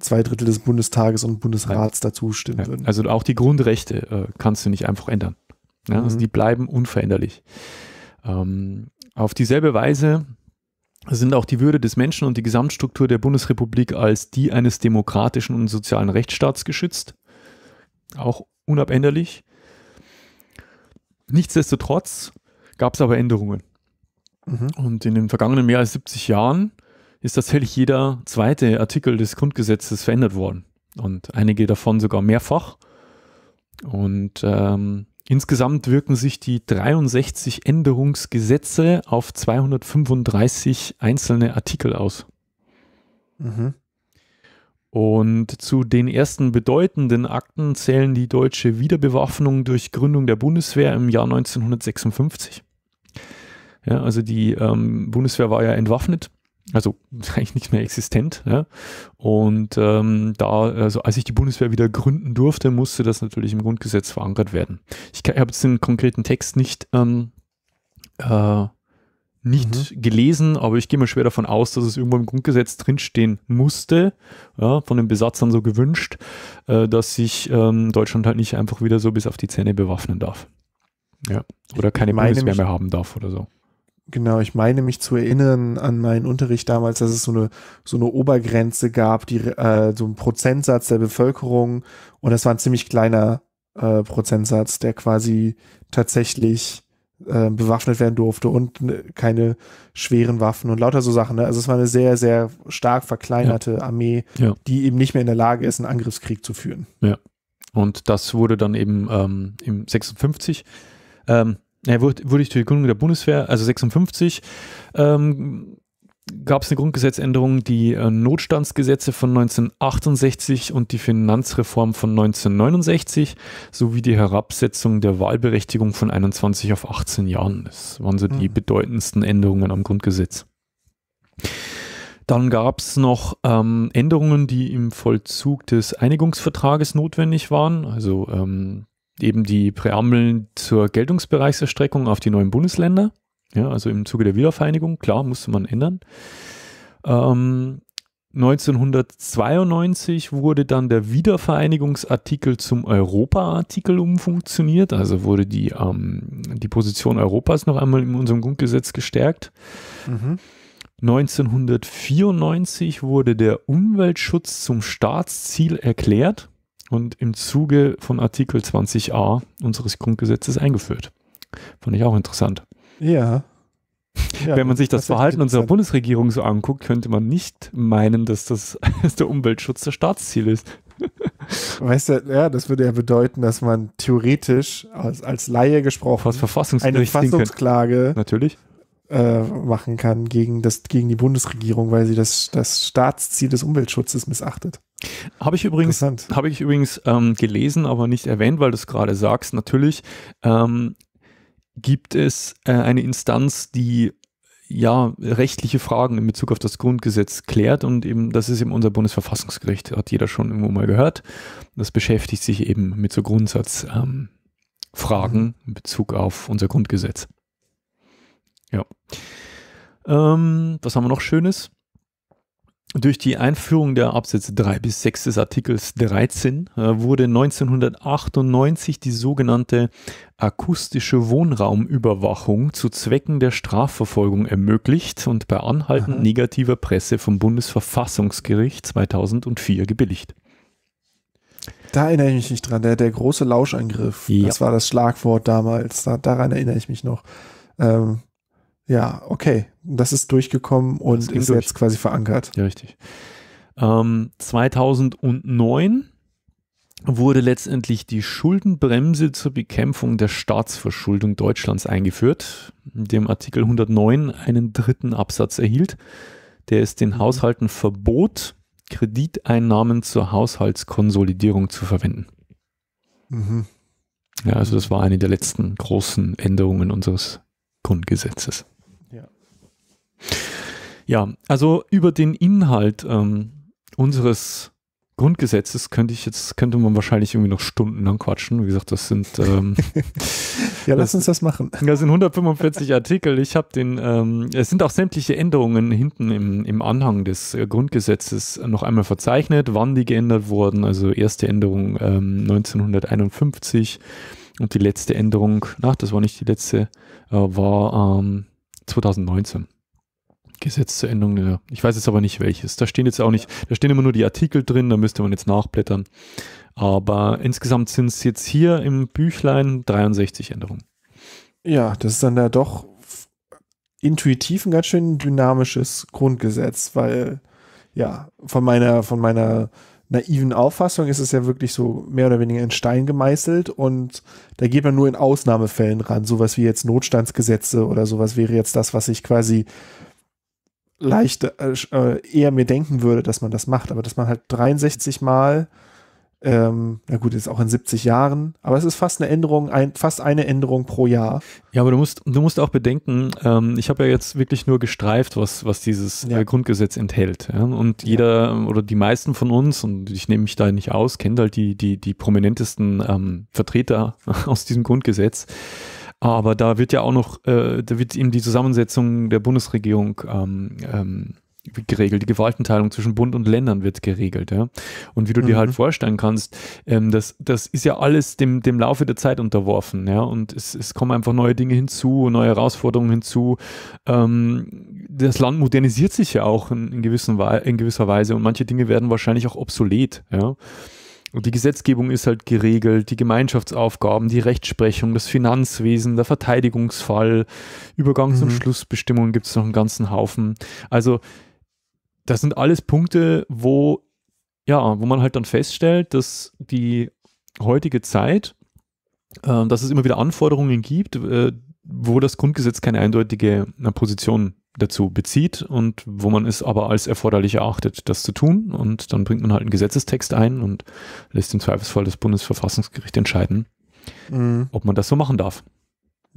zwei Drittel des Bundestages und Bundesrats Nein. dazu stimmen ja. würden. Also auch die Grundrechte äh, kannst du nicht einfach ändern. Ja, also mhm. Also die bleiben unveränderlich. Ähm, auf dieselbe Weise sind auch die Würde des Menschen und die Gesamtstruktur der Bundesrepublik als die eines demokratischen und sozialen Rechtsstaats geschützt. Auch unabänderlich. Nichtsdestotrotz gab es aber Änderungen. Mhm. Und in den vergangenen mehr als 70 Jahren ist tatsächlich jeder zweite Artikel des Grundgesetzes verändert worden. Und einige davon sogar mehrfach. Und ähm, Insgesamt wirken sich die 63 Änderungsgesetze auf 235 einzelne Artikel aus. Mhm. Und zu den ersten bedeutenden Akten zählen die deutsche Wiederbewaffnung durch Gründung der Bundeswehr im Jahr 1956. Ja, also die ähm, Bundeswehr war ja entwaffnet also eigentlich nicht mehr existent. Ja. Und ähm, da, also als ich die Bundeswehr wieder gründen durfte, musste das natürlich im Grundgesetz verankert werden. Ich, ich habe jetzt den konkreten Text nicht, ähm, äh, nicht mhm. gelesen, aber ich gehe mal schwer davon aus, dass es irgendwo im Grundgesetz drinstehen musste, ja, von den Besatzern so gewünscht, äh, dass sich ähm, Deutschland halt nicht einfach wieder so bis auf die Zähne bewaffnen darf. Ja. Oder keine Bundeswehr mehr haben darf oder so. Genau, ich meine mich zu erinnern an meinen Unterricht damals, dass es so eine, so eine Obergrenze gab, die, äh, so ein Prozentsatz der Bevölkerung und das war ein ziemlich kleiner äh, Prozentsatz, der quasi tatsächlich äh, bewaffnet werden durfte und äh, keine schweren Waffen und lauter so Sachen. Ne? Also es war eine sehr, sehr stark verkleinerte ja. Armee, ja. die eben nicht mehr in der Lage ist, einen Angriffskrieg zu führen. Ja. Und das wurde dann eben ähm, im 56 ähm, er wurde, wurde durch die Gründung der Bundeswehr, also 56, ähm, gab es eine Grundgesetzänderung, die äh, Notstandsgesetze von 1968 und die Finanzreform von 1969 sowie die Herabsetzung der Wahlberechtigung von 21 auf 18 Jahren. Das waren so die mhm. bedeutendsten Änderungen am Grundgesetz. Dann gab es noch ähm, Änderungen, die im Vollzug des Einigungsvertrages notwendig waren. Also ähm, eben die Präambeln zur Geltungsbereichserstreckung auf die neuen Bundesländer. Ja, also im Zuge der Wiedervereinigung, klar, musste man ändern. Ähm, 1992 wurde dann der Wiedervereinigungsartikel zum Europaartikel umfunktioniert, also wurde die, ähm, die Position Europas noch einmal in unserem Grundgesetz gestärkt. Mhm. 1994 wurde der Umweltschutz zum Staatsziel erklärt und im Zuge von Artikel 20a unseres Grundgesetzes eingeführt. Fand ich auch interessant. Ja. ja Wenn man sich das, das Verhalten unserer Bundesregierung so anguckt, könnte man nicht meinen, dass das dass der Umweltschutz das Staatsziel ist. Weißt du, ja, das würde ja bedeuten, dass man theoretisch als, als Laie gesprochen eine Verfassungsklage Natürlich äh, machen kann gegen, das, gegen die Bundesregierung, weil sie das, das Staatsziel des Umweltschutzes missachtet. Habe ich übrigens, hab ich übrigens ähm, gelesen, aber nicht erwähnt, weil du es gerade sagst. Natürlich ähm, gibt es äh, eine Instanz, die ja, rechtliche Fragen in Bezug auf das Grundgesetz klärt und eben, das ist eben unser Bundesverfassungsgericht, hat jeder schon irgendwo mal gehört. Das beschäftigt sich eben mit so Grundsatzfragen ähm, in Bezug auf unser Grundgesetz. Ja. Ähm, was haben wir noch Schönes? Durch die Einführung der Absätze 3 bis 6 des Artikels 13 äh, wurde 1998 die sogenannte akustische Wohnraumüberwachung zu Zwecken der Strafverfolgung ermöglicht und bei Anhalten Aha. negativer Presse vom Bundesverfassungsgericht 2004 gebilligt. Da erinnere ich mich dran, der, der große Lauschangriff, ja. das war das Schlagwort damals, da, daran erinnere ich mich noch. Ähm, ja, okay. Das ist durchgekommen und ist durch. jetzt quasi verankert. Ja, richtig. Ähm, 2009 wurde letztendlich die Schuldenbremse zur Bekämpfung der Staatsverschuldung Deutschlands eingeführt, dem Artikel 109 einen dritten Absatz erhielt, der es den mhm. Haushalten verbot, Krediteinnahmen zur Haushaltskonsolidierung zu verwenden. Mhm. Ja, also das war eine der letzten großen Änderungen unseres Grundgesetzes. Ja, also über den Inhalt ähm, unseres Grundgesetzes könnte ich jetzt, könnte man wahrscheinlich irgendwie noch stundenlang quatschen. Wie gesagt, das sind. Ähm, ja, lass das, uns das machen. Das sind 145 Artikel. Ich habe den. Ähm, es sind auch sämtliche Änderungen hinten im, im Anhang des äh, Grundgesetzes noch einmal verzeichnet, wann die geändert wurden. Also erste Änderung ähm, 1951 und die letzte Änderung, ach, das war nicht die letzte, äh, war 2019. Ähm, Gesetz zur Änderung der. Ich weiß jetzt aber nicht welches. Da stehen jetzt auch nicht, da stehen immer nur die Artikel drin, da müsste man jetzt nachblättern. Aber insgesamt sind es jetzt hier im Büchlein 63 Änderungen. Ja, das ist dann ja doch intuitiv ein ganz schön dynamisches Grundgesetz, weil ja, von meiner, von meiner naiven Auffassung ist es ja wirklich so mehr oder weniger in Stein gemeißelt und da geht man nur in Ausnahmefällen ran. Sowas wie jetzt Notstandsgesetze oder sowas wäre jetzt das, was ich quasi leicht äh, äh, eher mir denken würde, dass man das macht, aber dass man halt 63 Mal, ähm, na gut, jetzt auch in 70 Jahren, aber es ist fast eine Änderung, ein, fast eine Änderung pro Jahr. Ja, aber du musst, du musst auch bedenken, ähm, ich habe ja jetzt wirklich nur gestreift, was, was dieses äh, ja. äh, Grundgesetz enthält. Ja? Und jeder ja. Ähm, oder die meisten von uns, und ich nehme mich da nicht aus, kennt halt die, die, die prominentesten ähm, Vertreter aus diesem Grundgesetz. Aber da wird ja auch noch, äh, da wird eben die Zusammensetzung der Bundesregierung ähm, ähm, geregelt. Die Gewaltenteilung zwischen Bund und Ländern wird geregelt. Ja? Und wie du mhm. dir halt mhm. vorstellen kannst, ähm, das, das ist ja alles dem, dem Laufe der Zeit unterworfen. Ja? Und es, es kommen einfach neue Dinge hinzu, neue Herausforderungen hinzu. Ähm, das Land modernisiert sich ja auch in, in, gewissen, in gewisser Weise und manche Dinge werden wahrscheinlich auch obsolet. Ja? Und die Gesetzgebung ist halt geregelt, die Gemeinschaftsaufgaben, die Rechtsprechung, das Finanzwesen, der Verteidigungsfall, Übergangs- und mhm. Schlussbestimmungen gibt es noch einen ganzen Haufen. Also das sind alles Punkte, wo ja, wo man halt dann feststellt, dass die heutige Zeit, äh, dass es immer wieder Anforderungen gibt, äh, wo das Grundgesetz keine eindeutige äh, Position dazu bezieht und wo man es aber als erforderlich erachtet, das zu tun. Und dann bringt man halt einen Gesetzestext ein und lässt im Zweifelsfall das Bundesverfassungsgericht entscheiden, mhm. ob man das so machen darf.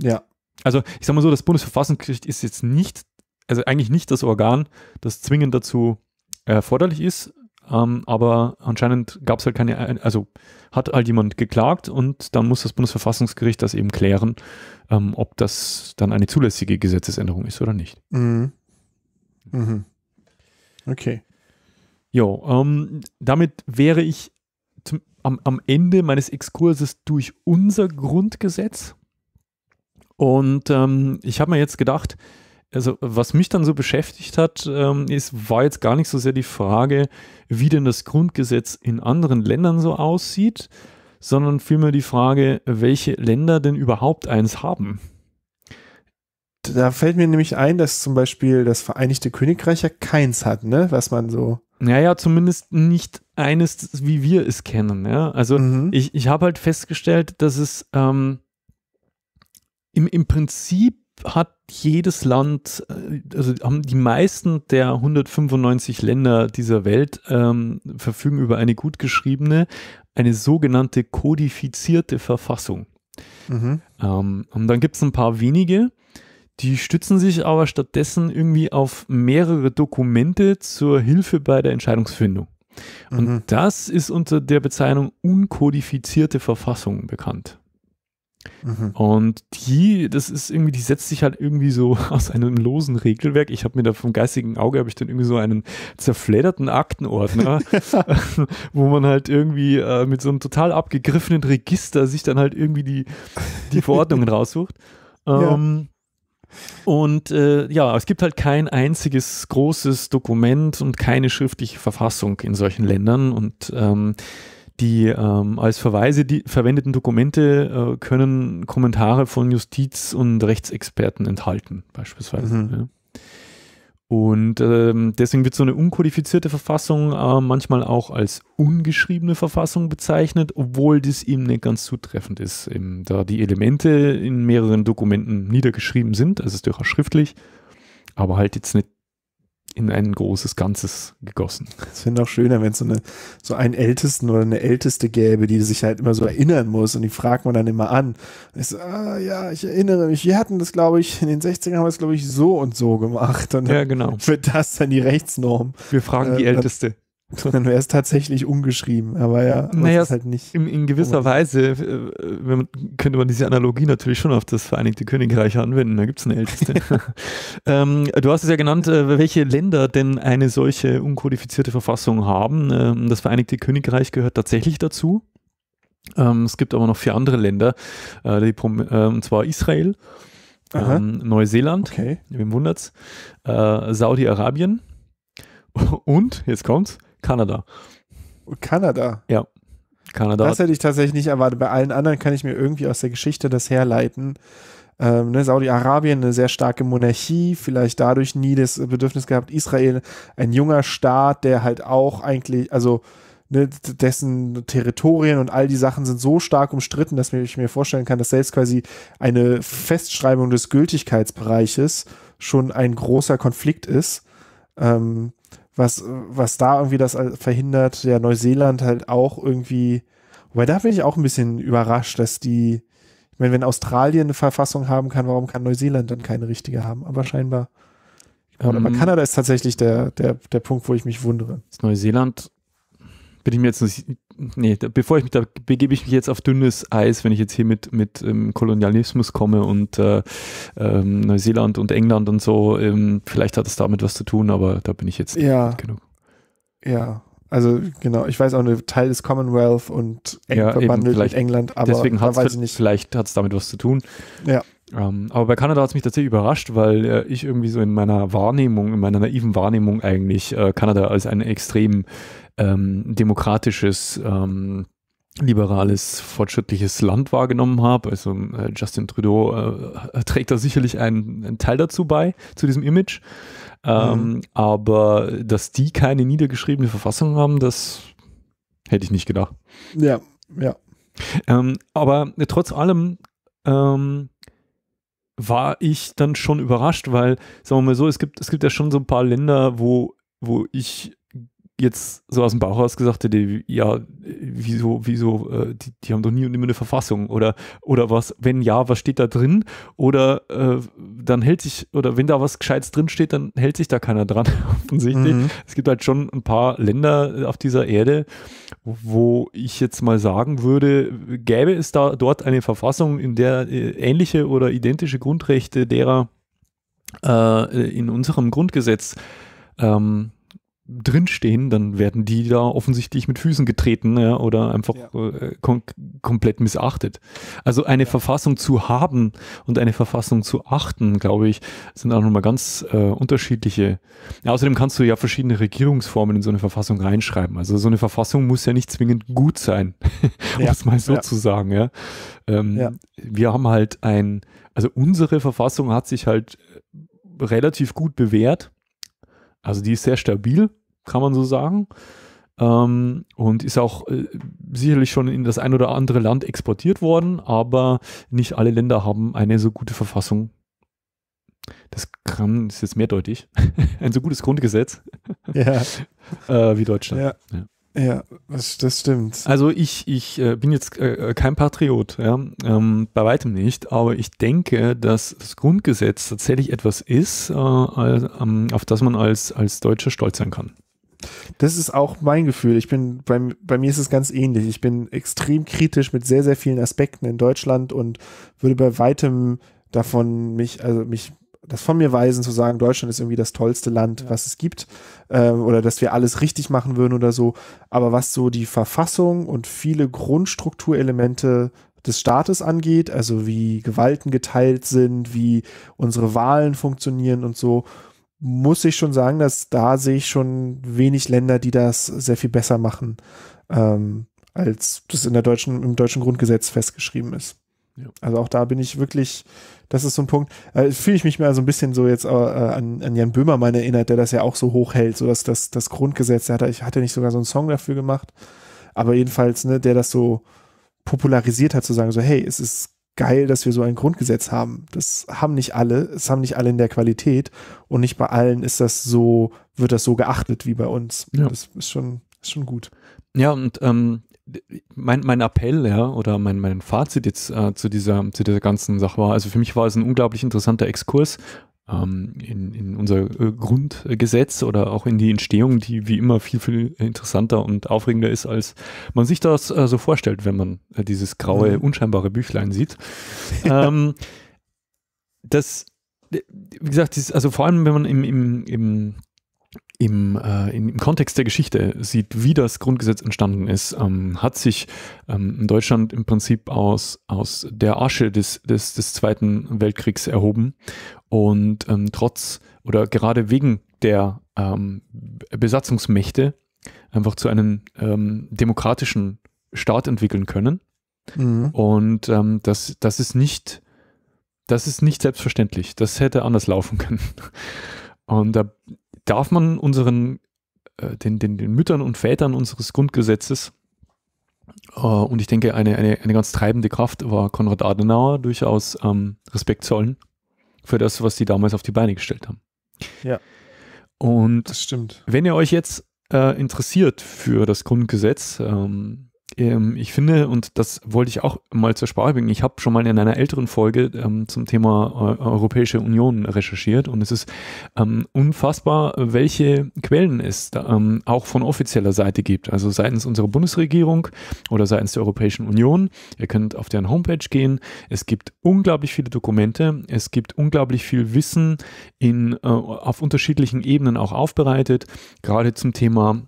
Ja. Also ich sag mal so, das Bundesverfassungsgericht ist jetzt nicht, also eigentlich nicht das Organ, das zwingend dazu erforderlich ist, ähm, aber anscheinend gab es halt keine, äh, also hat halt jemand geklagt und dann muss das Bundesverfassungsgericht das eben klären, ähm, ob das dann eine zulässige Gesetzesänderung ist oder nicht. Mhm. Mhm. Okay. Jo, ähm, damit wäre ich zum, am, am Ende meines Exkurses durch unser Grundgesetz. Und ähm, ich habe mir jetzt gedacht, also was mich dann so beschäftigt hat, ähm, ist, war jetzt gar nicht so sehr die Frage, wie denn das Grundgesetz in anderen Ländern so aussieht, sondern vielmehr die Frage, welche Länder denn überhaupt eins haben. Da fällt mir nämlich ein, dass zum Beispiel das Vereinigte Königreich ja keins hat, ne? Was man so. Naja, zumindest nicht eines, wie wir es kennen. Ja? Also mhm. ich, ich habe halt festgestellt, dass es ähm, im, im Prinzip hat jedes Land, äh, also haben die meisten der 195 Länder dieser Welt ähm, verfügen über eine gut geschriebene, eine sogenannte kodifizierte Verfassung. Mhm. Ähm, und dann gibt es ein paar wenige, die stützen sich aber stattdessen irgendwie auf mehrere Dokumente zur Hilfe bei der Entscheidungsfindung. Und mhm. das ist unter der Bezeichnung unkodifizierte Verfassung bekannt. Mhm. Und die, das ist irgendwie, die setzt sich halt irgendwie so aus einem losen Regelwerk. Ich habe mir da vom geistigen Auge, habe ich dann irgendwie so einen zerfledderten Aktenordner, wo man halt irgendwie äh, mit so einem total abgegriffenen Register sich dann halt irgendwie die, die Verordnungen raussucht. Ähm, ja. Und äh, ja, es gibt halt kein einziges großes Dokument und keine schriftliche Verfassung in solchen Ländern. Und ähm, die ähm, als Verweise die verwendeten Dokumente äh, können Kommentare von Justiz- und Rechtsexperten enthalten, beispielsweise. Mhm. Ja. Und ähm, deswegen wird so eine unkodifizierte Verfassung äh, manchmal auch als ungeschriebene Verfassung bezeichnet, obwohl das eben nicht ganz zutreffend ist, eben, da die Elemente in mehreren Dokumenten niedergeschrieben sind, also es ist durchaus schriftlich, aber halt jetzt nicht in ein großes Ganzes gegossen. Das finde ich auch schöner, wenn es so, eine, so einen Ältesten oder eine Älteste gäbe, die sich halt immer so erinnern muss und die fragt man dann immer an. Ist, so, ah, ja, ich erinnere mich, wir hatten das, glaube ich, in den 60ern haben wir es, glaube ich, so und so gemacht. Und ja, genau. Wird das dann die Rechtsnorm? Wir fragen äh, die Älteste. sondern wäre es tatsächlich ungeschrieben. Aber ja, naja, ist halt nicht. In, in gewisser Weise äh, man, könnte man diese Analogie natürlich schon auf das Vereinigte Königreich anwenden. Da gibt es eine älteste. ähm, du hast es ja genannt, äh, welche Länder denn eine solche unkodifizierte Verfassung haben. Ähm, das Vereinigte Königreich gehört tatsächlich dazu. Ähm, es gibt aber noch vier andere Länder, äh, die, äh, und zwar Israel, ähm, Neuseeland, okay. wem wundert's, äh, Saudi-Arabien und, jetzt kommt's, Kanada. Kanada? Ja. Kanada. Das hätte ich tatsächlich nicht erwartet. Bei allen anderen kann ich mir irgendwie aus der Geschichte das herleiten. Ähm, ne, Saudi-Arabien eine sehr starke Monarchie, vielleicht dadurch nie das Bedürfnis gehabt. Israel ein junger Staat, der halt auch eigentlich, also ne, dessen Territorien und all die Sachen sind so stark umstritten, dass ich mir vorstellen kann, dass selbst quasi eine Festschreibung des Gültigkeitsbereiches schon ein großer Konflikt ist. Ähm, was, was da irgendwie das verhindert. Ja, Neuseeland halt auch irgendwie, wobei da bin ich auch ein bisschen überrascht, dass die, ich meine, wenn Australien eine Verfassung haben kann, warum kann Neuseeland dann keine richtige haben? Aber scheinbar. Ähm, aber Kanada ist tatsächlich der, der, der Punkt, wo ich mich wundere. Neuseeland bin ich mir jetzt nicht, nee, da, bevor ich mich, da begebe ich mich jetzt auf dünnes Eis, wenn ich jetzt hier mit, mit ähm, Kolonialismus komme und äh, ähm, Neuseeland und England und so. Ähm, vielleicht hat es damit was zu tun, aber da bin ich jetzt ja. nicht genug. Ja, also genau, ich weiß auch nur Teil des Commonwealth und eng ja, verbandelt mit England, aber deswegen hat's weiß ich nicht. Vielleicht hat es damit was zu tun. Ja. Ähm, aber bei Kanada hat es mich tatsächlich überrascht, weil äh, ich irgendwie so in meiner Wahrnehmung, in meiner naiven Wahrnehmung eigentlich äh, Kanada als einen extrem ähm, demokratisches, ähm, liberales, fortschrittliches Land wahrgenommen habe. Also äh, Justin Trudeau äh, trägt da sicherlich einen, einen, Teil dazu bei, zu diesem Image. Ähm, mhm. Aber dass die keine niedergeschriebene Verfassung haben, das hätte ich nicht gedacht. Ja, ja. Ähm, aber äh, trotz allem ähm, war ich dann schon überrascht, weil, sagen wir mal so, es gibt, es gibt ja schon so ein paar Länder, wo, wo ich jetzt so aus dem Bauch raus gesagt hätte, ja, wieso, wieso, äh, die, die, haben doch nie und immer eine Verfassung oder, oder was, wenn ja, was steht da drin? Oder äh, dann hält sich, oder wenn da was Gescheites drin steht, dann hält sich da keiner dran, offensichtlich. Mhm. Es gibt halt schon ein paar Länder äh, auf dieser Erde, wo ich jetzt mal sagen würde, gäbe es da dort eine Verfassung, in der äh, ähnliche oder identische Grundrechte derer äh, in unserem Grundgesetz ähm, drinstehen, dann werden die da offensichtlich mit Füßen getreten ja, oder einfach ja. äh, kom komplett missachtet. Also eine ja. Verfassung zu haben und eine Verfassung zu achten, glaube ich, sind auch nochmal ganz äh, unterschiedliche. außerdem kannst du ja verschiedene Regierungsformen in so eine Verfassung reinschreiben. Also so eine Verfassung muss ja nicht zwingend gut sein, um es mal so zu sagen. Ja? Ähm, wir haben halt ein, also unsere Verfassung hat sich halt relativ gut bewährt also die ist sehr stabil, kann man so sagen. Ähm, und ist auch äh, sicherlich schon in das ein oder andere Land exportiert worden, aber nicht alle Länder haben eine so gute Verfassung. Das kann, ist jetzt mehrdeutig, ein so gutes Grundgesetz ja. äh, wie Deutschland. Ja. Ja. Ja, das, das stimmt. Also ich, ich äh, bin jetzt äh, äh, kein Patriot, ja? ähm, bei weitem nicht, aber ich denke, dass das Grundgesetz tatsächlich etwas ist, äh, ähm, auf das man als, als Deutscher stolz sein kann. Das ist auch mein Gefühl. Ich bin, bei, bei mir ist es ganz ähnlich. Ich bin extrem kritisch mit sehr, sehr vielen Aspekten in Deutschland und würde bei weitem davon mich, also mich das von mir weisen, zu sagen, Deutschland ist irgendwie das tollste Land, ja. was es gibt, äh, oder dass wir alles richtig machen würden oder so. Aber was so die Verfassung und viele Grundstrukturelemente des Staates angeht, also wie Gewalten geteilt sind, wie unsere Wahlen funktionieren und so, muss ich schon sagen, dass da sehe ich schon wenig Länder, die das sehr viel besser machen, ähm, als das in der deutschen, im deutschen Grundgesetz festgeschrieben ist. Also auch da bin ich wirklich, das ist so ein Punkt, äh, fühle ich mich mal so ein bisschen so jetzt äh, äh an, an Jan Böhmermann erinnert, der das ja auch so hoch hält, so dass das, das Grundgesetz, der hat, ich hatte nicht sogar so einen Song dafür gemacht, aber jedenfalls, ne, der das so popularisiert hat, zu sagen, so, hey, es ist geil, dass wir so ein Grundgesetz haben. Das haben nicht alle, es haben nicht alle in der Qualität und nicht bei allen ist das so, wird das so geachtet wie bei uns. Ja. Das ist schon, ist schon gut. Ja, und ähm, mein, mein Appell, ja, oder mein, mein Fazit jetzt äh, zu, dieser, zu dieser ganzen Sache war, also für mich war es ein unglaublich interessanter Exkurs ähm, in, in unser äh, Grundgesetz oder auch in die Entstehung, die wie immer viel, viel interessanter und aufregender ist, als man sich das äh, so vorstellt, wenn man äh, dieses graue, mhm. unscheinbare Büchlein sieht. Ähm, das, wie gesagt, dieses, also vor allem, wenn man im, im, im im, äh, im Kontext der Geschichte sieht, wie das Grundgesetz entstanden ist, ähm, hat sich ähm, Deutschland im Prinzip aus, aus der Asche des, des, des Zweiten Weltkriegs erhoben und ähm, trotz oder gerade wegen der ähm, Besatzungsmächte einfach zu einem ähm, demokratischen Staat entwickeln können. Mhm. Und ähm, das, das ist nicht, das ist nicht selbstverständlich. Das hätte anders laufen können. Und da darf man unseren, äh, den, den, den Müttern und Vätern unseres Grundgesetzes, äh, und ich denke, eine, eine, eine ganz treibende Kraft war Konrad Adenauer, durchaus ähm, Respekt zollen für das, was die damals auf die Beine gestellt haben. Ja. Und das stimmt. wenn ihr euch jetzt äh, interessiert für das Grundgesetz, ähm, ähm, ich finde, und das wollte ich auch mal zur Sprache bringen, ich habe schon mal in einer älteren Folge ähm, zum Thema äh, Europäische Union recherchiert und es ist ähm, unfassbar, welche Quellen es da, ähm, auch von offizieller Seite gibt. Also seitens unserer Bundesregierung oder seitens der Europäischen Union. Ihr könnt auf deren Homepage gehen. Es gibt unglaublich viele Dokumente. Es gibt unglaublich viel Wissen in, äh, auf unterschiedlichen Ebenen auch aufbereitet, gerade zum Thema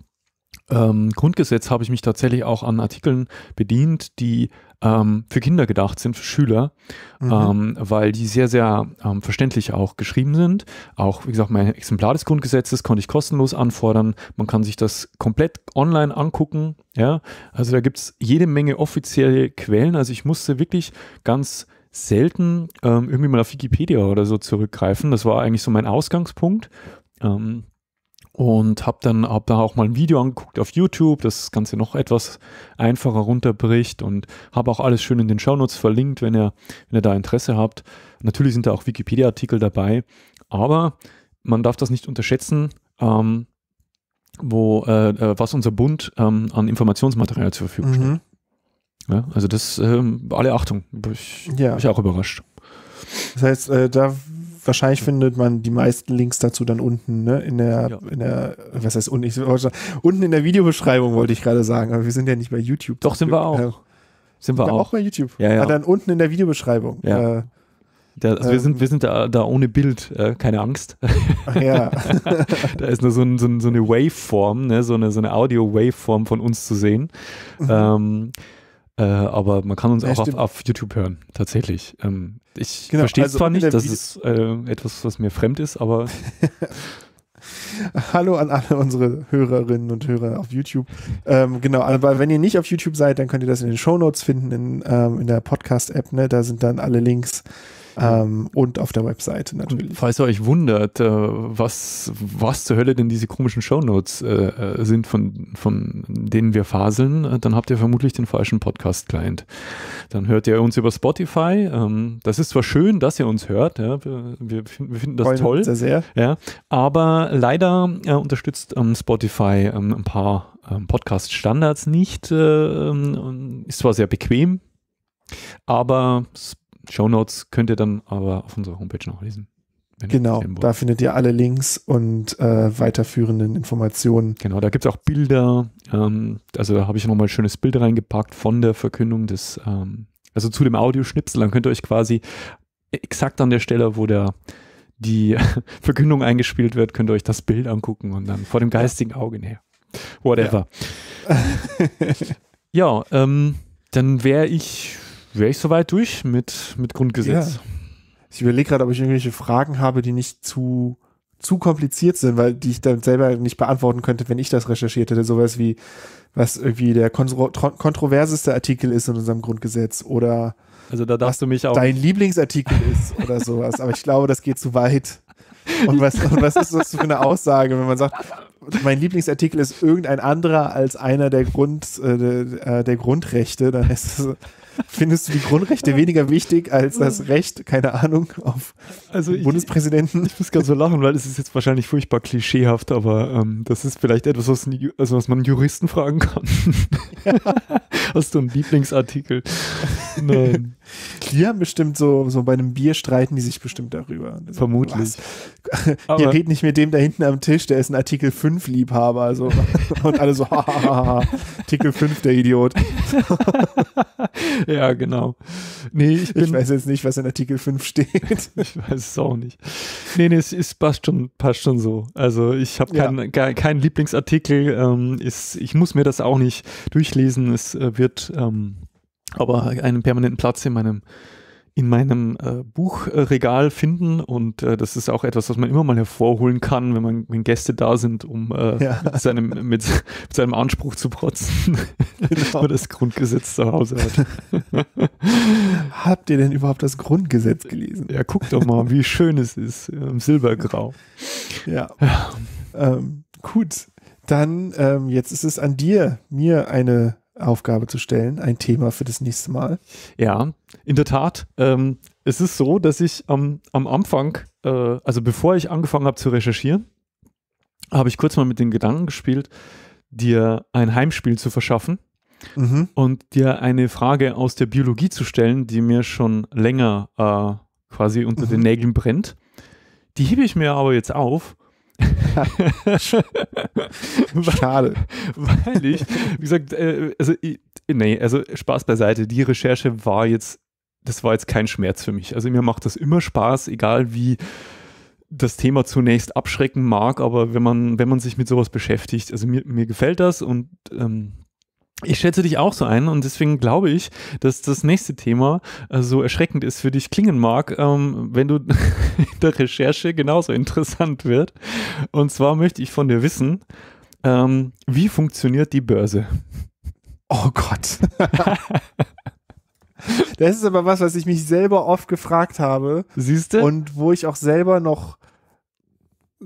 ähm, Grundgesetz habe ich mich tatsächlich auch an Artikeln bedient, die ähm, für Kinder gedacht sind, für Schüler, mhm. ähm, weil die sehr, sehr ähm, verständlich auch geschrieben sind. Auch, wie gesagt, mein Exemplar des Grundgesetzes konnte ich kostenlos anfordern. Man kann sich das komplett online angucken. Ja? Also da gibt es jede Menge offizielle Quellen. Also ich musste wirklich ganz selten ähm, irgendwie mal auf Wikipedia oder so zurückgreifen. Das war eigentlich so mein Ausgangspunkt. Ähm, und habe dann hab da auch mal ein Video angeguckt auf YouTube, das das Ganze noch etwas einfacher runterbricht und habe auch alles schön in den Shownotes verlinkt, wenn ihr, wenn ihr da Interesse habt. Natürlich sind da auch Wikipedia-Artikel dabei, aber man darf das nicht unterschätzen, ähm, wo, äh, äh was unser Bund ähm, an Informationsmaterial zur Verfügung mhm. stellt. Ja, also das, ähm, alle Achtung, bin ich, ja. bin ich auch überrascht. Das heißt, äh, da wahrscheinlich findet man die meisten Links dazu dann unten, ne? In der, ja. in der, was heißt unten? Ich, unten in der Videobeschreibung wollte ich gerade sagen, aber wir sind ja nicht bei YouTube. Doch, sind wir auch. Äh, sind wir, wir auch. auch bei YouTube. Ja, ja. Aber ah, dann unten in der Videobeschreibung. Ja. Äh, da, also ähm, wir sind, ähm, wir sind da, da ohne Bild, äh, keine Angst. Ah, ja. da ist nur so, ein, so, ein, so eine Waveform, ne? so eine, so eine Audio-Waveform von uns zu sehen. Mhm. Ähm, äh, aber man kann uns ja, auch auf, auf, YouTube hören, tatsächlich. Ähm, ich genau, verstehe also zwar nicht, das ist äh, etwas, was mir fremd ist, aber. Hallo an alle unsere Hörerinnen und Hörer auf YouTube. Ähm, genau, aber wenn ihr nicht auf YouTube seid, dann könnt ihr das in den Show Notes finden, in, ähm, in der Podcast-App. Ne? Da sind dann alle Links ähm, und auf der Webseite natürlich. Und falls ihr euch wundert, äh, was, was zur Hölle denn diese komischen Shownotes äh, äh sind, von, von denen wir faseln, äh, dann habt ihr vermutlich den falschen Podcast-Client. Dann hört ihr uns über Spotify. Ähm, das ist zwar schön, dass ihr uns hört. Ja, wir, wir, finden, wir finden das Freuen toll. Sehr, sehr. Ja, aber leider äh, unterstützt ähm, Spotify ähm, ein paar ähm, Podcast-Standards nicht. Äh, ähm, ist zwar sehr bequem, aber Spotify Shownotes könnt ihr dann aber auf unserer Homepage nachlesen. Genau, da findet ihr alle Links und äh, weiterführenden Informationen. Genau, da gibt es auch Bilder. Ähm, also da habe ich nochmal ein schönes Bild reingepackt von der Verkündung des, ähm, also zu dem Audioschnipsel. Dann könnt ihr euch quasi exakt an der Stelle, wo der die Verkündung eingespielt wird, könnt ihr euch das Bild angucken und dann vor dem geistigen Auge näher. Whatever. Ja, ja ähm, dann wäre ich wäre ich soweit durch mit, mit Grundgesetz. Ja. Ich überlege gerade, ob ich irgendwelche Fragen habe, die nicht zu, zu kompliziert sind, weil die ich dann selber nicht beantworten könnte, wenn ich das recherchiert hätte. Sowas wie, was irgendwie der kontro kontroverseste Artikel ist in unserem Grundgesetz oder also da darfst du mich auch dein Lieblingsartikel ist oder sowas. Aber ich glaube, das geht zu weit. Und was, und was ist das für eine Aussage, wenn man sagt, mein Lieblingsartikel ist irgendein anderer als einer der, Grund, äh, der äh, Grundrechte, dann ist das Findest du die Grundrechte weniger wichtig als das Recht, keine Ahnung, auf also ich, Bundespräsidenten? Ich muss gerade so lachen, weil es ist jetzt wahrscheinlich furchtbar klischeehaft, aber ähm, das ist vielleicht etwas, was, also was man Juristen fragen kann. Ja. Hast du einen Lieblingsartikel? Nein. Die haben bestimmt so, so bei einem Bier streiten die sich bestimmt darüber. Das also, Vermutlich. Ihr redet nicht mit dem da hinten am Tisch, der ist ein Artikel 5 Liebhaber. Also. Und alle so, Artikel 5, der Idiot. ja, genau. Nee, ich, bin, ich weiß jetzt nicht, was in Artikel 5 steht. ich weiß es auch nicht. Nee, nee, es, es passt, schon, passt schon so. Also ich habe keinen ja. kein Lieblingsartikel. Ähm, ist, ich muss mir das auch nicht durchlesen. Es äh, wird ähm, aber einen permanenten Platz in meinem in meinem äh, Buchregal finden und äh, das ist auch etwas, was man immer mal hervorholen kann, wenn man wenn Gäste da sind, um äh, ja. mit, seinem, mit, mit, seinem Anspruch zu protzen, genau. das Grundgesetz zu Hause hat. Habt ihr denn überhaupt das Grundgesetz gelesen? Ja, guck doch mal, wie schön es ist, im ähm, Silbergrau. Ja. ja. Ähm, gut, dann ähm, jetzt ist es an dir, mir eine Aufgabe zu stellen, ein Thema für das nächste Mal. Ja, in der Tat. Ähm, es ist so, dass ich am, am Anfang, äh, also bevor ich angefangen habe zu recherchieren, habe ich kurz mal mit den Gedanken gespielt, dir ein Heimspiel zu verschaffen mhm. und dir eine Frage aus der Biologie zu stellen, die mir schon länger äh, quasi unter mhm. den Nägeln brennt. Die hebe ich mir aber jetzt auf Schade. Weil ich, wie gesagt, äh, also, ich, nee, also Spaß beiseite, die Recherche war jetzt, das war jetzt kein Schmerz für mich. Also mir macht das immer Spaß, egal wie das Thema zunächst abschrecken mag, aber wenn man, wenn man sich mit sowas beschäftigt, also mir, mir gefällt das und ähm, ich schätze dich auch so ein und deswegen glaube ich, dass das nächste Thema äh, so erschreckend ist für dich klingen mag, ähm, wenn du in der Recherche genauso interessant wird. Und zwar möchte ich von dir wissen, ähm, wie funktioniert die Börse? Oh Gott. das ist aber was, was ich mich selber oft gefragt habe. Siehst du? Und wo ich auch selber noch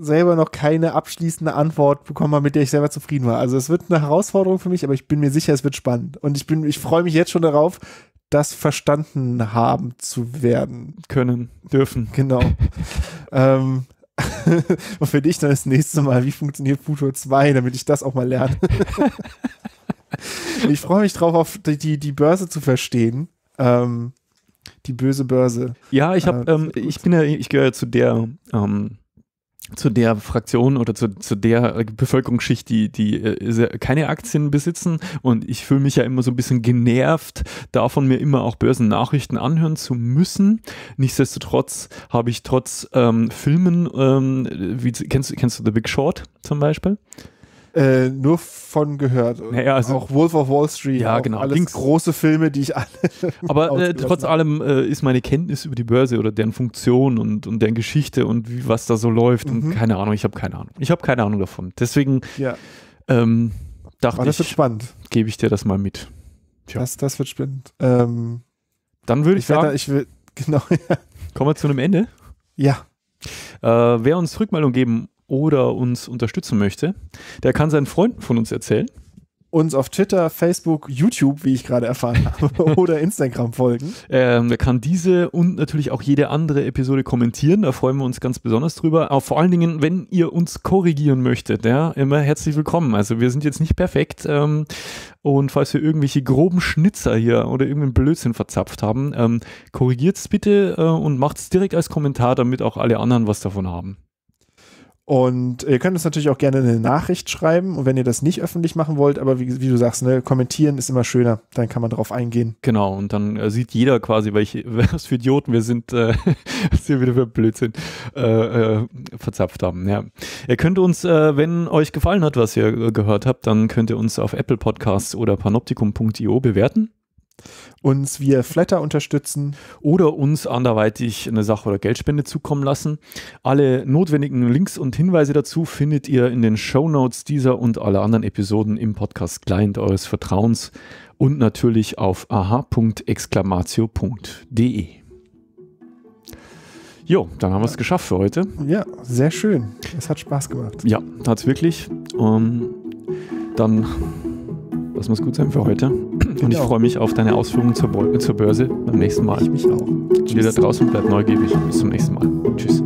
selber noch keine abschließende Antwort bekommen habe, mit der ich selber zufrieden war. Also es wird eine Herausforderung für mich, aber ich bin mir sicher, es wird spannend. Und ich bin, ich freue mich jetzt schon darauf, das verstanden haben zu werden. Können, dürfen. Genau. ähm, und für dich dann das nächste Mal, wie funktioniert Futur 2, damit ich das auch mal lerne. ich freue mich drauf, auf die, die Börse zu verstehen. Ähm, die böse Börse. Ja, ich habe, äh, ähm, ich bin ja, ich gehöre zu der ähm, zu der Fraktion oder zu, zu der Bevölkerungsschicht, die, die äh, keine Aktien besitzen. Und ich fühle mich ja immer so ein bisschen genervt, davon mir immer auch Börsennachrichten anhören zu müssen. Nichtsdestotrotz habe ich trotz ähm, Filmen, ähm, wie kennst, kennst du The Big Short zum Beispiel? äh, nur von gehört. Naja, also, auch Wolf of Wall Street. Ja, genau. Alles Links. große Filme, die ich alle. Aber äh, trotz allem äh, ist meine Kenntnis über die Börse oder deren Funktion und, und deren Geschichte und wie, was da so läuft mhm. und keine Ahnung. Ich habe keine Ahnung. Ich habe keine Ahnung davon. Deswegen ja. ähm, dachte das ich, gebe ich dir das mal mit. Tja. Das, das wird spannend. Ähm, Dann würde ich, ich sagen, da, ich will, genau. Ja. Kommen wir zu einem Ende. Ja. Äh, wer uns Rückmeldung geben oder uns unterstützen möchte, der kann seinen Freunden von uns erzählen. Uns auf Twitter, Facebook, YouTube, wie ich gerade erfahren habe, oder Instagram folgen. Ähm, der kann diese und natürlich auch jede andere Episode kommentieren. Da freuen wir uns ganz besonders drüber. Auch vor allen Dingen, wenn ihr uns korrigieren möchtet, ja, immer herzlich willkommen. Also wir sind jetzt nicht perfekt. Ähm, und falls wir irgendwelche groben Schnitzer hier oder irgendeinen Blödsinn verzapft haben, ähm, korrigiert es bitte äh, und macht es direkt als Kommentar, damit auch alle anderen was davon haben. Und ihr könnt uns natürlich auch gerne eine Nachricht schreiben, und wenn ihr das nicht öffentlich machen wollt, aber wie, wie du sagst, ne, kommentieren ist immer schöner, dann kann man darauf eingehen. Genau, und dann äh, sieht jeder quasi, welche, was für Idioten wir sind, äh, was wir wieder für Blödsinn äh, äh, verzapft haben. Ja. Ihr könnt uns, äh, wenn euch gefallen hat, was ihr äh, gehört habt, dann könnt ihr uns auf Apple Podcasts oder panoptikum.io bewerten uns via Flatter unterstützen oder uns anderweitig eine Sache oder Geldspende zukommen lassen. Alle notwendigen Links und Hinweise dazu findet ihr in den Show Notes dieser und aller anderen Episoden im Podcast Client eures Vertrauens und natürlich auf aha.exclamatio.de. Jo, dann haben wir es geschafft für heute. Ja, sehr schön. Es hat Spaß gemacht. Ja, hat es wirklich. Ähm, dann lassen wir es gut sein für heute und ich freue mich auf deine Ausführungen zur, Börse beim nächsten Mal. Ich mich auch. Und ihr da draußen bleibt neugierig. Bis zum nächsten Mal. Tschüss.